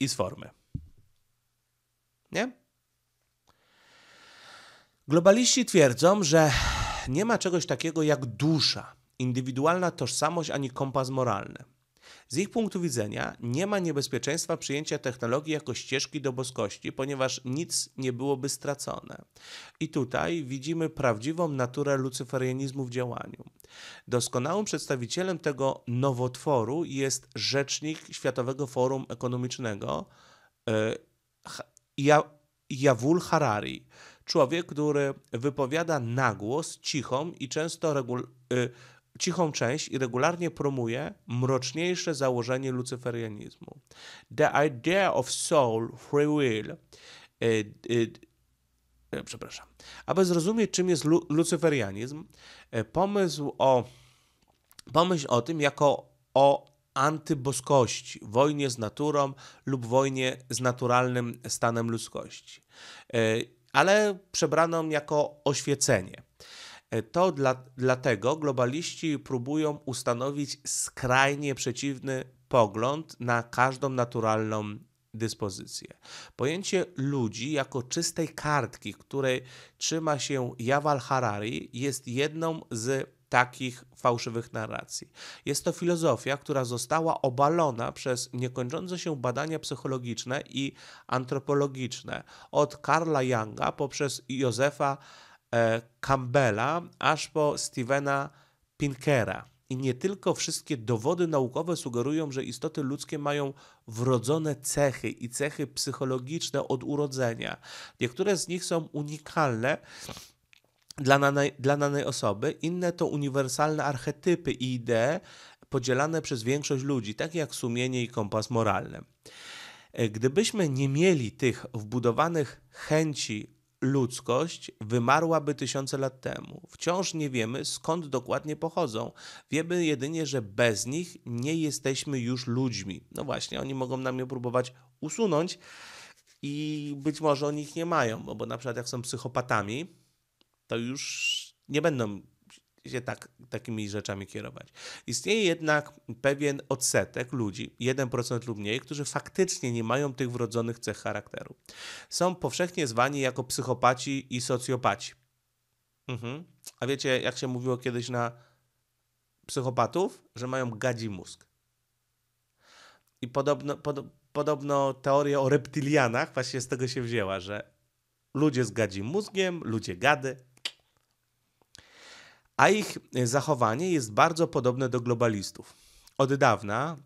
i z formy. Nie? Globaliści twierdzą, że nie ma czegoś takiego jak dusza, indywidualna tożsamość ani kompas moralny. Z ich punktu widzenia nie ma niebezpieczeństwa przyjęcia technologii jako ścieżki do boskości, ponieważ nic nie byłoby stracone. I tutaj widzimy prawdziwą naturę lucyferianizmu w działaniu. Doskonałym przedstawicielem tego nowotworu jest rzecznik Światowego Forum Ekonomicznego e, Jawul Harari, człowiek, który wypowiada nagłos cichą i często y, cichą część i regularnie promuje mroczniejsze założenie lucyferianizmu. The idea of soul, free will. Y, y, y przepraszam. Aby zrozumieć, czym jest lu- lucyferianizm, y, pomysł o, pomyśl o tym jako o antyboskości, wojnie z naturą lub wojnie z naturalnym stanem ludzkości. Y, ale przebrano jako oświecenie. E, to dla, dlatego globaliści próbują ustanowić skrajnie przeciwny pogląd na każdą naturalną dyspozycję. Pojęcie ludzi jako czystej kartki, której trzyma się Jawal Harari, jest jedną z takich fałszywych narracji. Jest to filozofia, która została obalona przez niekończące się badania psychologiczne i antropologiczne od Karla Younga poprzez Józefa e, Campbella aż po Stevena Pinkera. I nie tylko wszystkie dowody naukowe sugerują, że istoty ludzkie mają wrodzone cechy i cechy psychologiczne od urodzenia. Niektóre z nich są unikalne dla, danej, dla danej osoby, inne to uniwersalne archetypy i idee podzielane przez większość ludzi, takie jak sumienie i kompas moralny. E, gdybyśmy nie mieli tych wbudowanych chęci ludzkość wymarłaby tysiące lat temu. Wciąż nie wiemy, skąd dokładnie pochodzą. Wiemy jedynie, że bez nich nie jesteśmy już ludźmi. No właśnie, oni mogą nam je próbować usunąć i być może oni ich nie mają, bo na przykład jak są psychopatami, to już nie będą się tak, takimi rzeczami kierować. Istnieje jednak pewien odsetek ludzi, 1% lub mniej, którzy faktycznie nie mają tych wrodzonych cech charakteru. Są powszechnie zwani jako psychopaci i socjopaci. Mhm. A wiecie, jak się mówiło kiedyś na psychopatów, że mają gadzi mózg. I podobno, pod, podobno teoria o reptilianach właśnie z tego się wzięła, że ludzie z gadzim mózgiem, ludzie gady, a ich zachowanie jest bardzo podobne do globalistów. Od dawna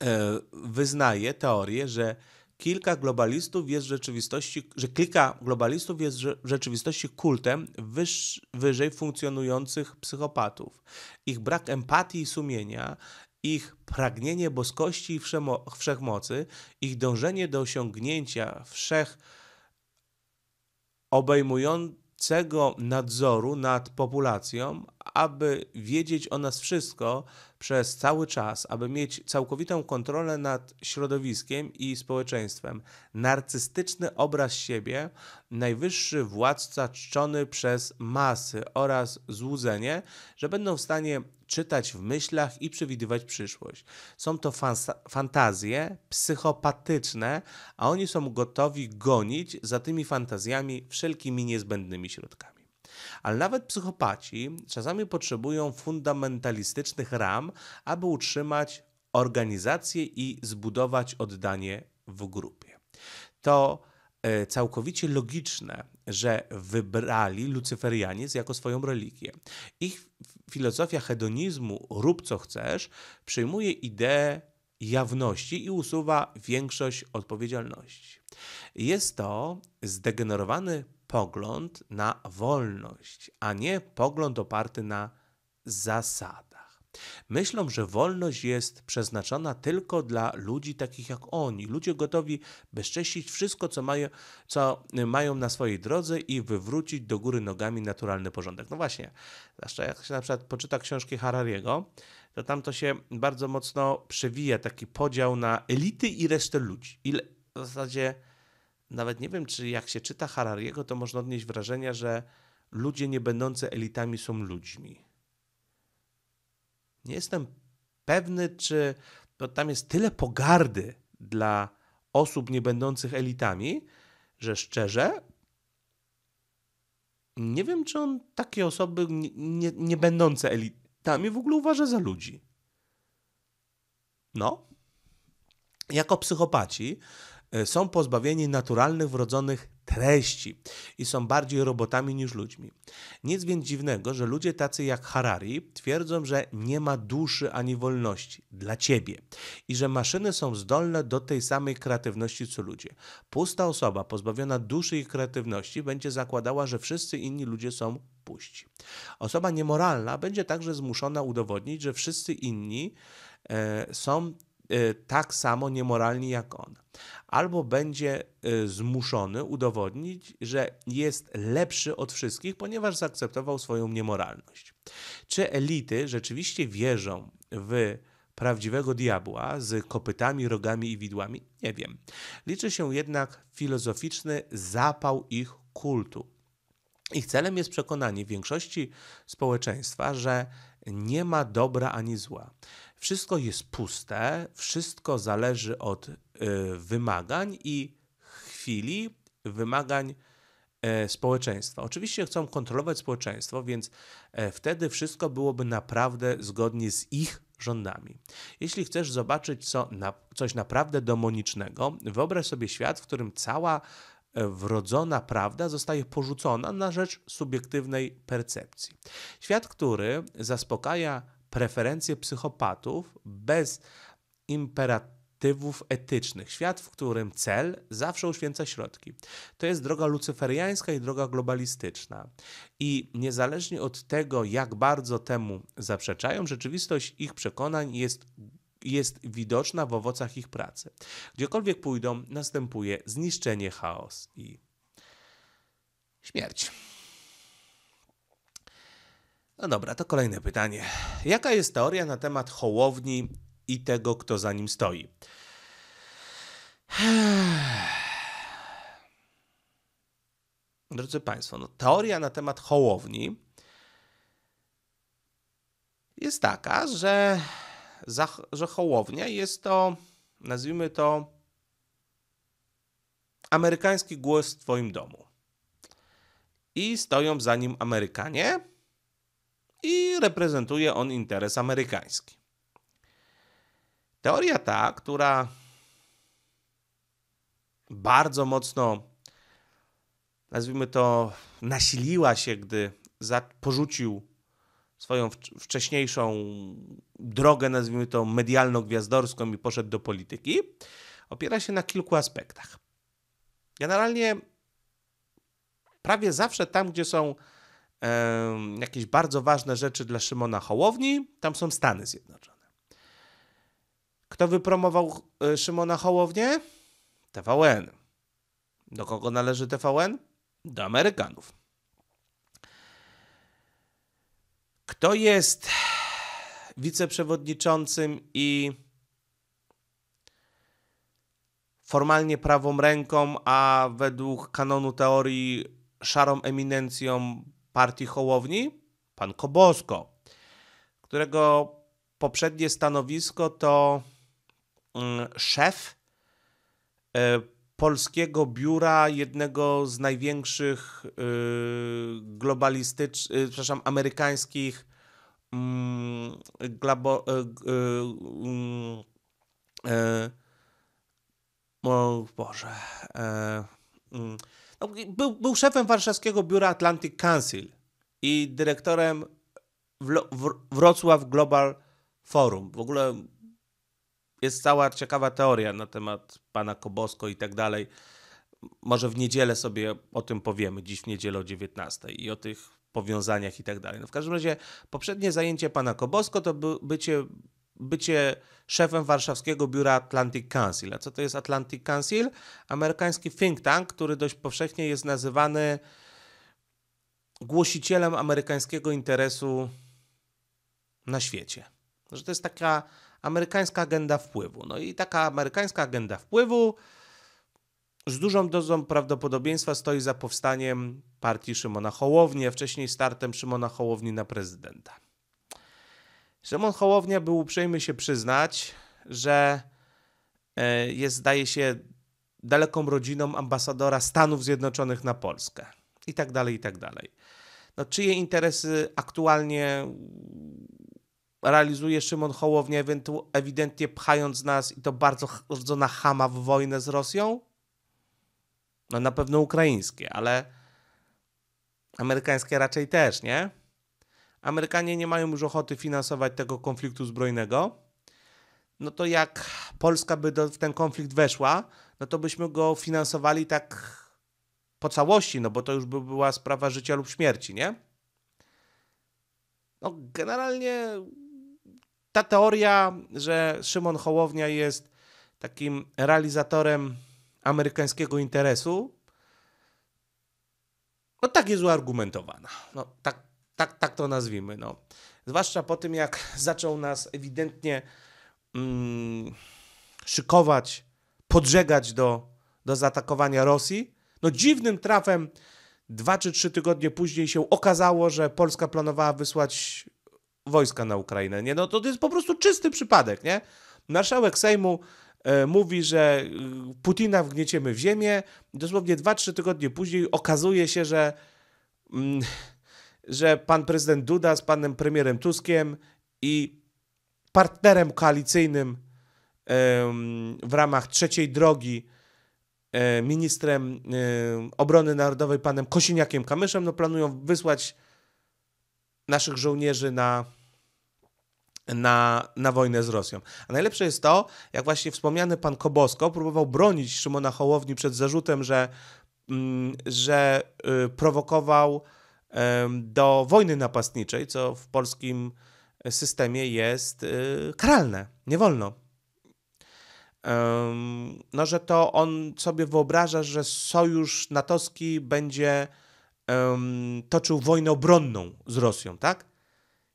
e, wyznaje teorię, że kilka globalistów jest w rzeczywistości, że kilka globalistów jest w rzeczywistości kultem wyż, wyżej funkcjonujących psychopatów. Ich brak empatii i sumienia, ich pragnienie boskości i wszechmocy, ich dążenie do osiągnięcia wszech obejmujących obcego nadzoru nad populacją, aby wiedzieć o nas wszystko, przez cały czas, aby mieć całkowitą kontrolę nad środowiskiem i społeczeństwem. Narcystyczny obraz siebie, najwyższy władca czczony przez masy oraz złudzenie, że będą w stanie czytać w myślach i przewidywać przyszłość. Są to fantazje psychopatyczne, a oni są gotowi gonić za tymi fantazjami wszelkimi niezbędnymi środkami ale nawet psychopaci czasami potrzebują fundamentalistycznych ram, aby utrzymać organizację i zbudować oddanie w grupie. To e, całkowicie logiczne, że wybrali lucyferianizm jako swoją religię. Ich filozofia hedonizmu rób co chcesz przyjmuje ideę jawności i usuwa większość odpowiedzialności. Jest to zdegenerowany pogląd na wolność, a nie pogląd oparty na zasadach. Myślą, że wolność jest przeznaczona tylko dla ludzi takich jak oni. Ludzie gotowi bezcześcić wszystko, co mają, co mają na swojej drodze i wywrócić do góry nogami naturalny porządek. No właśnie, zwłaszcza jak się na przykład poczyta książki Harariego, to tam to się bardzo mocno przewija taki podział na elity i resztę ludzi. I w zasadzie nawet nie wiem, czy jak się czyta Harariego, to można odnieść wrażenie, że ludzie nie będący elitami są ludźmi. Nie jestem pewny, czy bo tam jest tyle pogardy dla osób nie będących elitami, że szczerze nie wiem, czy on takie osoby nie, nie, nie będące elitami w ogóle uważa za ludzi. No. Jako psychopaci E, są pozbawieni naturalnych, wrodzonych treści i są bardziej robotami niż ludźmi. Nic więc dziwnego, że ludzie tacy jak Harari twierdzą, że nie ma duszy ani wolności dla ciebie i że maszyny są zdolne do tej samej kreatywności co ludzie. Pusta osoba pozbawiona duszy i kreatywności będzie zakładała, że wszyscy inni ludzie są puści. Osoba niemoralna będzie także zmuszona udowodnić, że wszyscy inni e, są Y, tak samo niemoralni jak on. Albo będzie y, zmuszony udowodnić, że jest lepszy od wszystkich, ponieważ zaakceptował swoją niemoralność. Czy elity rzeczywiście wierzą w prawdziwego diabła z kopytami, rogami i widłami? Nie wiem. Liczy się jednak filozoficzny zapał ich kultu. Ich celem jest przekonanie większości społeczeństwa, że nie ma dobra ani zła, wszystko jest puste, wszystko zależy od y, wymagań i chwili, wymagań e, społeczeństwa. Oczywiście chcą kontrolować społeczeństwo, więc e, wtedy wszystko byłoby naprawdę zgodnie z ich rządami. Jeśli chcesz zobaczyć co, na, coś naprawdę demonicznego, wyobraź sobie świat, w którym cała e, wrodzona prawda zostaje porzucona na rzecz subiektywnej percepcji. Świat, który zaspokaja preferencje psychopatów bez imperatywów etycznych. Świat, w którym cel zawsze uświęca środki. To jest droga lucyferiańska i droga globalistyczna. I niezależnie od tego, jak bardzo temu zaprzeczają, rzeczywistość ich przekonań jest jest widoczna w owocach ich pracy. Gdziekolwiek pójdą, następuje zniszczenie, chaos i śmierć. No dobra, to kolejne pytanie. Jaka jest teoria na temat hołowni i tego, kto za nim stoi? Drodzy Państwo, no, teoria na temat hołowni jest taka, że, za, że hołownia jest to, nazwijmy to, amerykański głos w Twoim domu. I stoją za nim Amerykanie i reprezentuje on interes amerykański. Teoria ta, która bardzo mocno, nazwijmy to, nasiliła się, gdy porzucił swoją wcześniejszą drogę, nazwijmy to medialno-gwiazdorską i poszedł do polityki, opiera się na kilku aspektach. Generalnie prawie zawsze tam, gdzie są jakieś bardzo ważne rzeczy dla Szymona Hołowni, tam są Stany Zjednoczone. Kto wypromował e, Szymona Hołownię? TVN. Do kogo należy TVN? Do Amerykanów. Kto jest wiceprzewodniczącym i formalnie prawą ręką, a według kanonu teorii szarą eminencją partii Hołowni? Pan Kobosko, którego poprzednie stanowisko to mm, szef e, polskiego biura jednego z największych y, globalistycznych, przepraszam, amerykańskich mm, glabo, e, y, mm, e, o Boże był, był szefem warszawskiego biura Atlantic Council i dyrektorem Wrocław Global Forum. W ogóle jest cała ciekawa teoria na temat pana Kobosko i tak dalej. Może w niedzielę sobie o tym powiemy, dziś w niedzielę o 19 i o tych powiązaniach i tak dalej. No w każdym razie poprzednie zajęcie pana Kobosko to by, bycie bycie szefem warszawskiego biura Atlantic Council. A co to jest Atlantic Council? Amerykański think tank, który dość powszechnie jest nazywany głosicielem amerykańskiego interesu na świecie. Że to jest taka amerykańska agenda wpływu. No i taka amerykańska agenda wpływu z dużą dozą prawdopodobieństwa stoi za powstaniem partii Szymona Hołowni, a wcześniej startem Szymona Hołowni na prezydenta. Szymon Hołownia był uprzejmy się przyznać, że e, jest, zdaje się, daleką rodziną ambasadora Stanów Zjednoczonych na Polskę. I tak dalej, i tak dalej. No, czyje interesy aktualnie realizuje Szymon Hołownia, ewidentnie pchając nas i to bardzo, bardzo na hama w wojnę z Rosją? No na pewno ukraińskie, ale amerykańskie raczej też, nie? Amerykanie nie mają już ochoty finansować tego konfliktu zbrojnego, no to jak Polska by do, w ten konflikt weszła, no to byśmy go finansowali tak po całości, no bo to już by była sprawa życia lub śmierci, nie? No generalnie ta teoria, że Szymon Hołownia jest takim realizatorem amerykańskiego interesu, no tak jest uargumentowana. No tak tak, tak to nazwijmy. No. Zwłaszcza po tym, jak zaczął nas ewidentnie mm, szykować, podżegać do, do zaatakowania Rosji. No dziwnym trafem dwa czy trzy tygodnie później się okazało, że Polska planowała wysłać wojska na Ukrainę. Nie? No to, jest po prostu czysty przypadek. Nie? Marszałek Sejmu e, mówi, że e, Putina wgnieciemy w ziemię. Dosłownie dwa trzy tygodnie później okazuje się, że... Mm, że pan prezydent Duda z panem premierem Tuskiem i partnerem koalicyjnym w ramach trzeciej drogi ministrem obrony narodowej panem Kosiniakiem Kamyszem no planują wysłać naszych żołnierzy na, na, na wojnę z Rosją. A najlepsze jest to, jak właśnie wspomniany pan Kobosko próbował bronić Szymona Hołowni przed zarzutem, że, mm, że y, prowokował do wojny napastniczej, co w polskim systemie jest y, karalne. Nie wolno. No, że to on sobie wyobraża, że sojusz natowski będzie toczył wojnę obronną z Rosją, tak?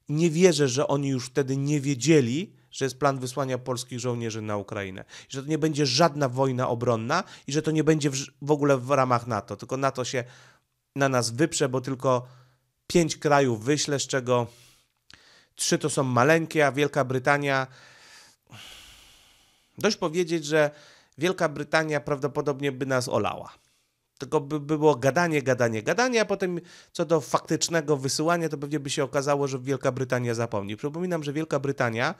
Nie wierzę, że oni już wtedy nie wiedzieli, że jest plan wysłania polskich żołnierzy na Ukrainę. I że to nie będzie żadna wojna obronna i że to nie będzie w, w ogóle w ramach NATO, tylko NATO się na nas wyprze, bo tylko pięć krajów wyśle, z czego trzy to są maleńkie, a Wielka Brytania. Dość powiedzieć, że Wielka Brytania prawdopodobnie by nas olała. Tylko by było gadanie, gadanie, gadanie, a potem co do faktycznego wysyłania, to pewnie by się okazało, że Wielka Brytania zapomni. Przypominam, że Wielka Brytania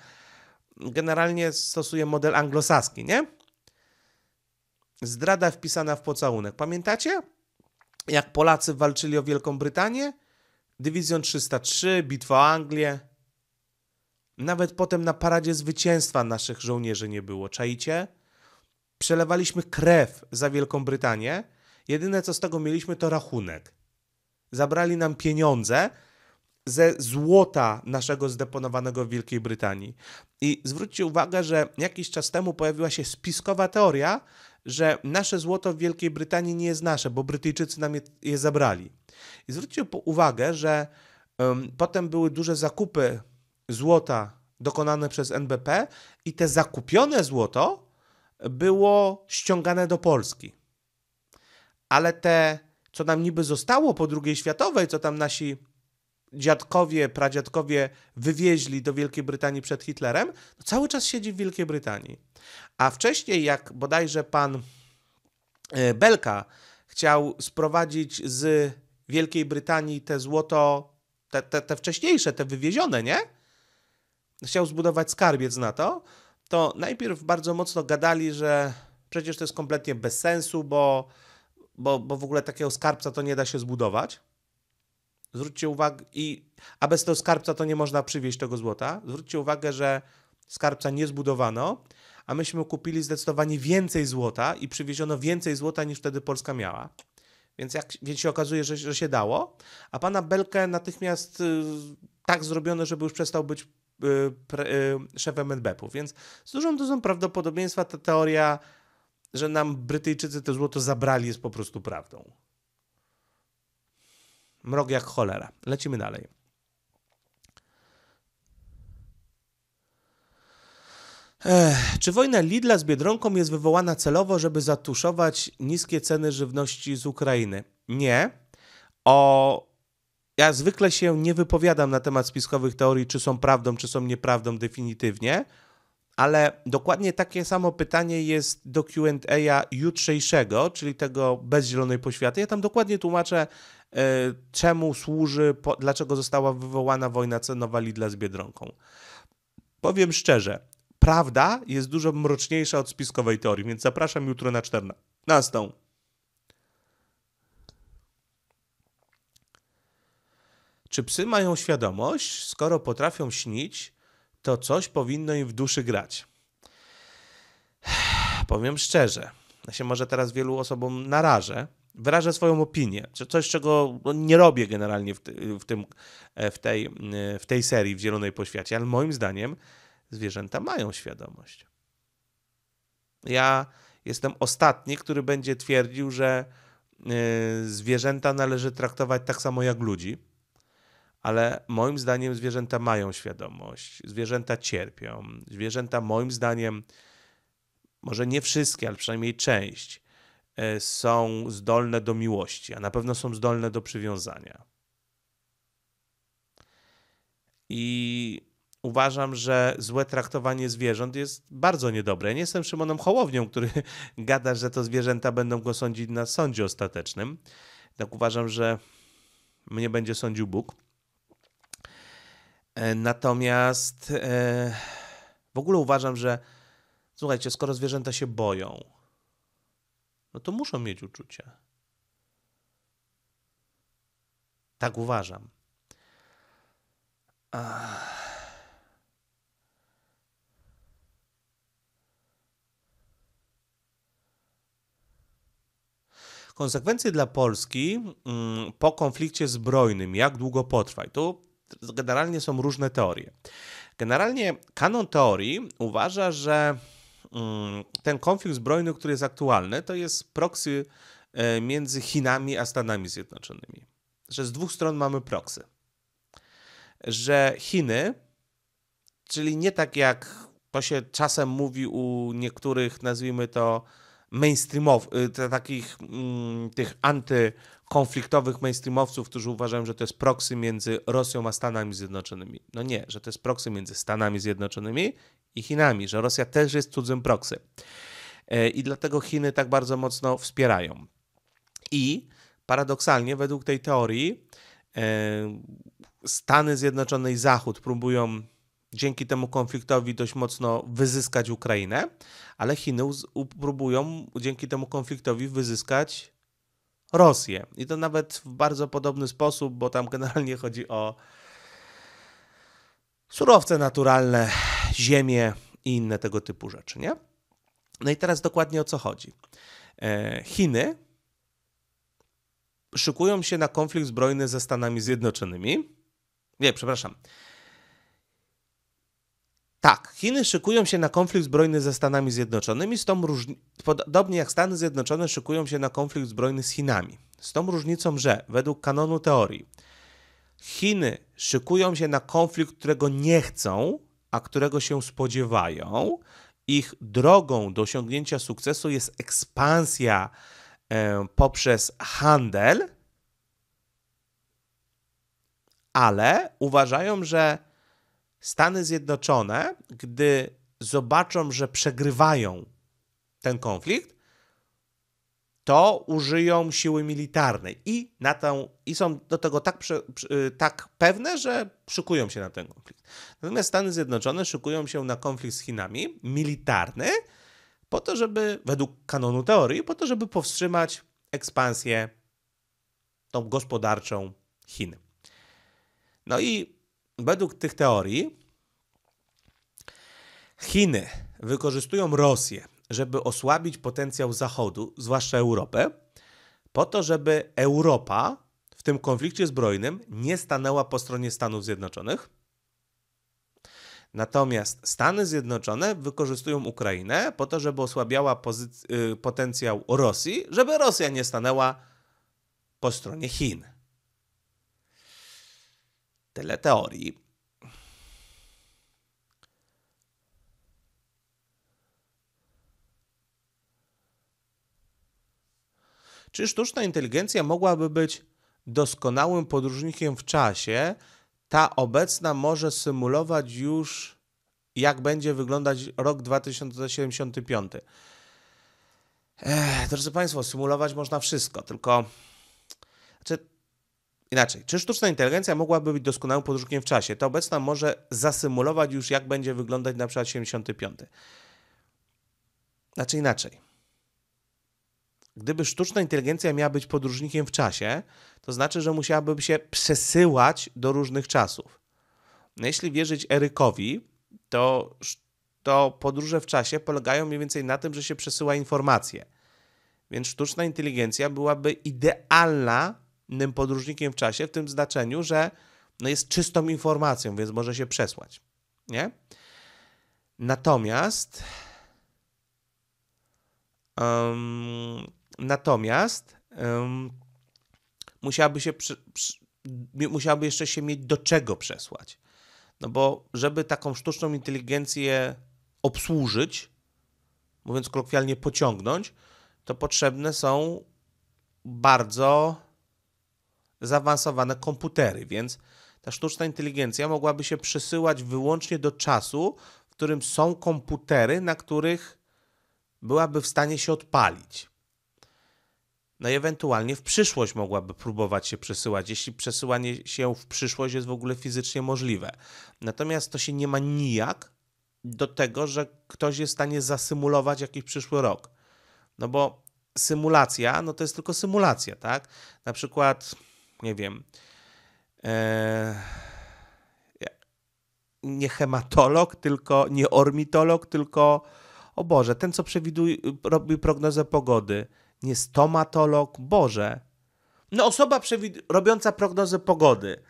generalnie stosuje model anglosaski, nie? Zdrada wpisana w pocałunek. Pamiętacie? jak Polacy walczyli o Wielką Brytanię, Dywizjon 303, Bitwa o Anglię. Nawet potem na paradzie zwycięstwa naszych żołnierzy nie było, czajcie? Przelewaliśmy krew za Wielką Brytanię. Jedyne co z tego mieliśmy to rachunek. Zabrali nam pieniądze ze złota naszego zdeponowanego w Wielkiej Brytanii. I zwróćcie uwagę, że jakiś czas temu pojawiła się spiskowa teoria, że nasze złoto w Wielkiej Brytanii nie jest nasze, bo Brytyjczycy nam je, je zabrali. I zwróćcie uwagę, że um, potem były duże zakupy złota dokonane przez NBP i te zakupione złoto było ściągane do Polski. Ale te, co nam niby zostało po II światowej, co tam nasi dziadkowie, pradziadkowie wywieźli do Wielkiej Brytanii przed Hitlerem, cały czas siedzi w Wielkiej Brytanii. A wcześniej, jak bodajże pan e, Belka chciał sprowadzić z Wielkiej Brytanii te złoto, te, te, te wcześniejsze, te wywiezione, nie? Chciał zbudować skarbiec na to, to najpierw bardzo mocno gadali, że przecież to jest kompletnie bez sensu, bo, bo, bo w ogóle takiego skarbca to nie da się zbudować. Zwróćcie uwagę, i, a bez tego skarbca to nie można przywieźć tego złota. Zwróćcie uwagę, że skarbca nie zbudowano, a myśmy kupili zdecydowanie więcej złota i przywieziono więcej złota niż wtedy Polska miała. Więc, jak, więc się okazuje, że, że się dało. A pana Belkę natychmiast y, tak zrobiono, żeby już przestał być y, pre, y, szefem NBP-u. Więc z dużą dozą prawdopodobieństwa ta teoria, że nam Brytyjczycy to złoto zabrali, jest po prostu prawdą. Mrok jak cholera. Lecimy dalej. Ech, czy wojna Lidla z Biedronką jest wywołana celowo, żeby zatuszować niskie ceny żywności z Ukrainy? Nie. O. Ja zwykle się nie wypowiadam na temat spiskowych teorii, czy są prawdą, czy są nieprawdą definitywnie, ale dokładnie takie samo pytanie jest do QA jutrzejszego, czyli tego bez zielonej poświaty. Ja tam dokładnie tłumaczę, E, czemu służy, po, dlaczego została wywołana wojna cenowa Lidla z Biedronką. Powiem szczerze, prawda jest dużo mroczniejsza od spiskowej teorii, więc zapraszam jutro na 14. Czy psy mają świadomość? Skoro potrafią śnić, to coś powinno im w duszy grać. Powiem szczerze, ja się może teraz wielu osobom narażę, wyrażę swoją opinię, coś, czego no, nie robię generalnie w, w, tym, e, w, tej, e, w tej serii w Zielonej Poświacie, ale moim zdaniem zwierzęta mają świadomość. Ja jestem ostatni, który będzie twierdził, że e, zwierzęta należy traktować tak samo jak ludzi, ale moim zdaniem zwierzęta mają świadomość, zwierzęta cierpią, zwierzęta moim zdaniem, może nie wszystkie, ale przynajmniej część, E, są zdolne do miłości, a na pewno są zdolne do przywiązania. I uważam, że złe traktowanie zwierząt jest bardzo niedobre. Ja nie jestem Szymonem Hołownią, który gada, że to zwierzęta będą go sądzić na sądzie ostatecznym. Tak uważam, że mnie będzie sądził Bóg. E, natomiast e, w ogóle uważam, że słuchajcie, skoro zwierzęta się boją, no to muszą mieć uczucia. Tak uważam. Konsekwencje dla Polski mm, po konflikcie zbrojnym, jak długo potrwa? tu generalnie są różne teorie. Generalnie kanon teorii uważa, że Mm, ten konflikt zbrojny, który jest aktualny, to jest proksy e, między Chinami a Stanami Zjednoczonymi. Że z dwóch stron mamy proksy. Że Chiny, czyli nie tak jak to się czasem mówi u niektórych, nazwijmy to mainstreamowych, takich mm, tych anty konfliktowych mainstreamowców, którzy uważają, że to jest proksy między Rosją a Stanami Zjednoczonymi. No nie, że to jest proksy między Stanami Zjednoczonymi i Chinami, że Rosja też jest cudzym proksy. E, I dlatego Chiny tak bardzo mocno wspierają. I paradoksalnie, według tej teorii, e, Stany Zjednoczone i Zachód próbują dzięki temu konfliktowi dość mocno wyzyskać Ukrainę, ale Chiny próbują dzięki temu konfliktowi wyzyskać Rosję. I to nawet w bardzo podobny sposób, bo tam generalnie chodzi o surowce naturalne, ziemię i inne tego typu rzeczy, nie? No i teraz dokładnie o co chodzi. E, Chiny szykują się na konflikt zbrojny ze Stanami Zjednoczonymi. Nie, przepraszam. Tak, Chiny szykują się na konflikt zbrojny ze Stanami Zjednoczonymi, z tą różni- podobnie jak Stany Zjednoczone szykują się na konflikt zbrojny z Chinami. Z tą różnicą, że według kanonu teorii Chiny szykują się na konflikt, którego nie chcą, a którego się spodziewają. Ich drogą do osiągnięcia sukcesu jest ekspansja e, poprzez handel, ale uważają, że Stany Zjednoczone, gdy zobaczą, że przegrywają ten konflikt, to użyją siły militarnej i, na i są do tego tak, y, tak pewne, że szykują się na ten konflikt. Natomiast Stany Zjednoczone szykują się na konflikt z Chinami militarny, po to, żeby, według kanonu teorii, po to, żeby powstrzymać ekspansję tą gospodarczą Chin. No i według tych teorii Chiny wykorzystują Rosję, żeby osłabić potencjał Zachodu, zwłaszcza Europę, po to, żeby Europa w tym konflikcie zbrojnym nie stanęła po stronie Stanów Zjednoczonych. Natomiast Stany Zjednoczone wykorzystują Ukrainę po to, żeby osłabiała y, potencjał Rosji, żeby Rosja nie stanęła po stronie Chin tyle teorii. Czy sztuczna inteligencja mogłaby być doskonałym podróżnikiem w czasie? Ta obecna może symulować już, jak będzie wyglądać rok 2075. Ech, drodzy Państwo, symulować można wszystko, tylko. Znaczy, Inaczej, czy sztuczna inteligencja mogłaby być doskonałym podróżnikiem w czasie? Ta obecna może zasymulować już, jak będzie wyglądać na przykład 75. Znaczy inaczej. Gdyby sztuczna inteligencja miała być podróżnikiem w czasie, to znaczy, że musiałaby się przesyłać do różnych czasów. No jeśli wierzyć Erykowi, to, to podróże w czasie polegają mniej więcej na tym, że się przesyła informacje. Więc sztuczna inteligencja byłaby idealna podróżnikiem w czasie, w tym znaczeniu, że no jest czystą informacją, więc może się przesłać. Nie? Natomiast. Um, natomiast um, musiałaby się. Przy, przy, musiałaby jeszcze się mieć do czego przesłać. No bo, żeby taką sztuczną inteligencję obsłużyć, mówiąc kolokwialnie, pociągnąć, to potrzebne są bardzo zaawansowane komputery, więc ta sztuczna inteligencja mogłaby się przesyłać wyłącznie do czasu, w którym są komputery, na których byłaby w stanie się odpalić. No i ewentualnie w przyszłość mogłaby próbować się przesyłać, jeśli przesyłanie się w przyszłość jest w ogóle fizycznie możliwe. Natomiast to się nie ma nijak do tego, że ktoś jest w stanie zasymulować jakiś przyszły rok. No bo symulacja, no to jest tylko symulacja, tak? Na przykład nie wiem, e, nie hematolog, tylko nie ormitolog tylko, o Boże, ten, co przewiduje, robi prognozę pogody, nie stomatolog, Boże. No osoba przewid- robiąca prognozę pogody,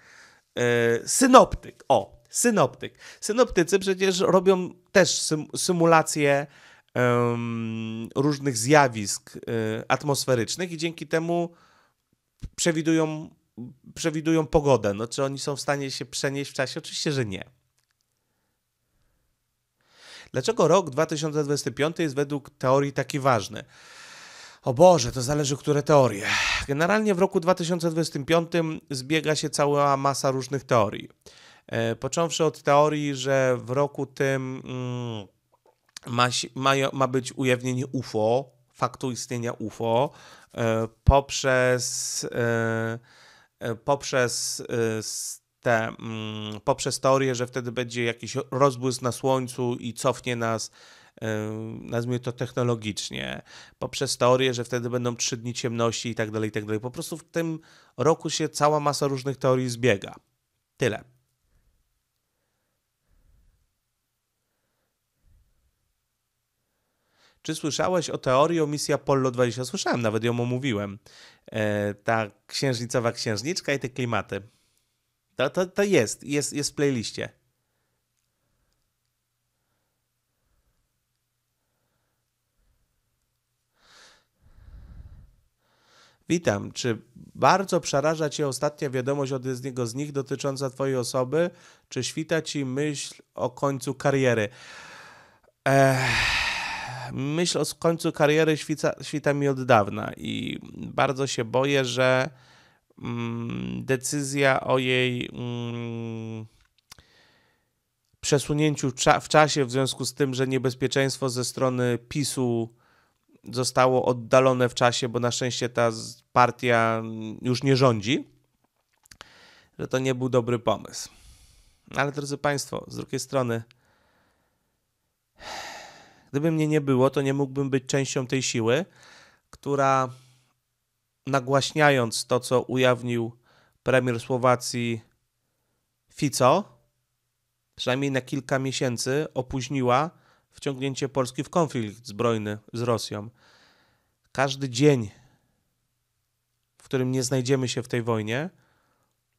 e, synoptyk, o, synoptyk. Synoptycy przecież robią też sym symulacje różnych zjawisk e, atmosferycznych i dzięki temu przewidują przewidują pogodę. No, czy oni są w stanie się przenieść w czasie? Oczywiście, że nie. Dlaczego rok 2025 jest według teorii taki ważny? O Boże, to zależy, które teorie. Generalnie w roku 2025 zbiega się cała masa różnych teorii. E, począwszy od teorii, że w roku tym mm, ma, ma, ma być ujawnienie UFO, faktu istnienia UFO, e, poprzez e, E, poprzez e, te, mm, poprzez teorię, że wtedy będzie jakiś rozbłysk na słońcu i cofnie nas e, nazwijmy to technologicznie, poprzez teorię, że wtedy będą trzy dni ciemności i tak dalej, i tak dalej. Po prostu w tym roku się cała masa różnych teorii zbiega. Tyle. Czy słyszałeś o teorii o misji Apollo 20? Słyszałem, nawet ją omówiłem. E, ta księżnicowa księżniczka i te klimaty. To, to, to jest, jest, jest w playliście. Witam. Czy bardzo przeraża Cię ostatnia wiadomość od jednego z nich dotycząca Twojej osoby? Czy świta Ci myśl o końcu kariery? Ech myśl o końcu kariery świta, świta mi od dawna i bardzo się boję, że mm, decyzja o jej mm, przesunięciu cza w czasie, w związku z tym, że niebezpieczeństwo ze strony PiSu zostało oddalone w czasie, bo na szczęście ta partia mm, już nie rządzi, że to nie był dobry pomysł. Ale drodzy Państwo, z drugiej strony Gdyby mnie nie było, to nie mógłbym być częścią tej siły, która nagłaśniając to, co ujawnił premier Słowacji Fico, przynajmniej na kilka miesięcy opóźniła wciągnięcie Polski w konflikt zbrojny z Rosją. Każdy dzień, w którym nie znajdziemy się w tej wojnie,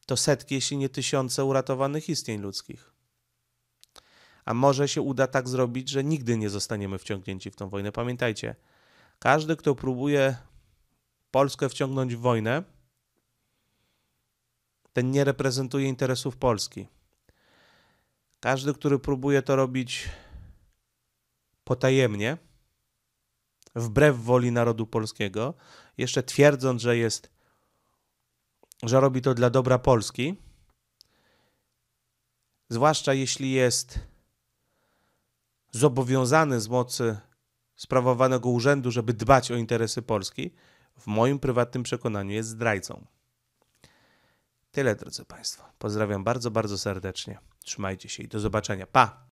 to setki, jeśli nie tysiące uratowanych istnień ludzkich. A może się uda tak zrobić, że nigdy nie zostaniemy wciągnięci w tą wojnę. Pamiętajcie, każdy, kto próbuje Polskę wciągnąć w wojnę, ten nie reprezentuje interesów Polski. Każdy, który próbuje to robić potajemnie, wbrew woli narodu polskiego, jeszcze twierdząc, że jest, że robi to dla dobra Polski, zwłaszcza jeśli jest zobowiązany z mocy sprawowanego urzędu, żeby dbać o interesy Polski, w moim prywatnym przekonaniu jest zdrajcą. Tyle, drodzy Państwo. Pozdrawiam bardzo, bardzo serdecznie. Trzymajcie się i do zobaczenia. Pa!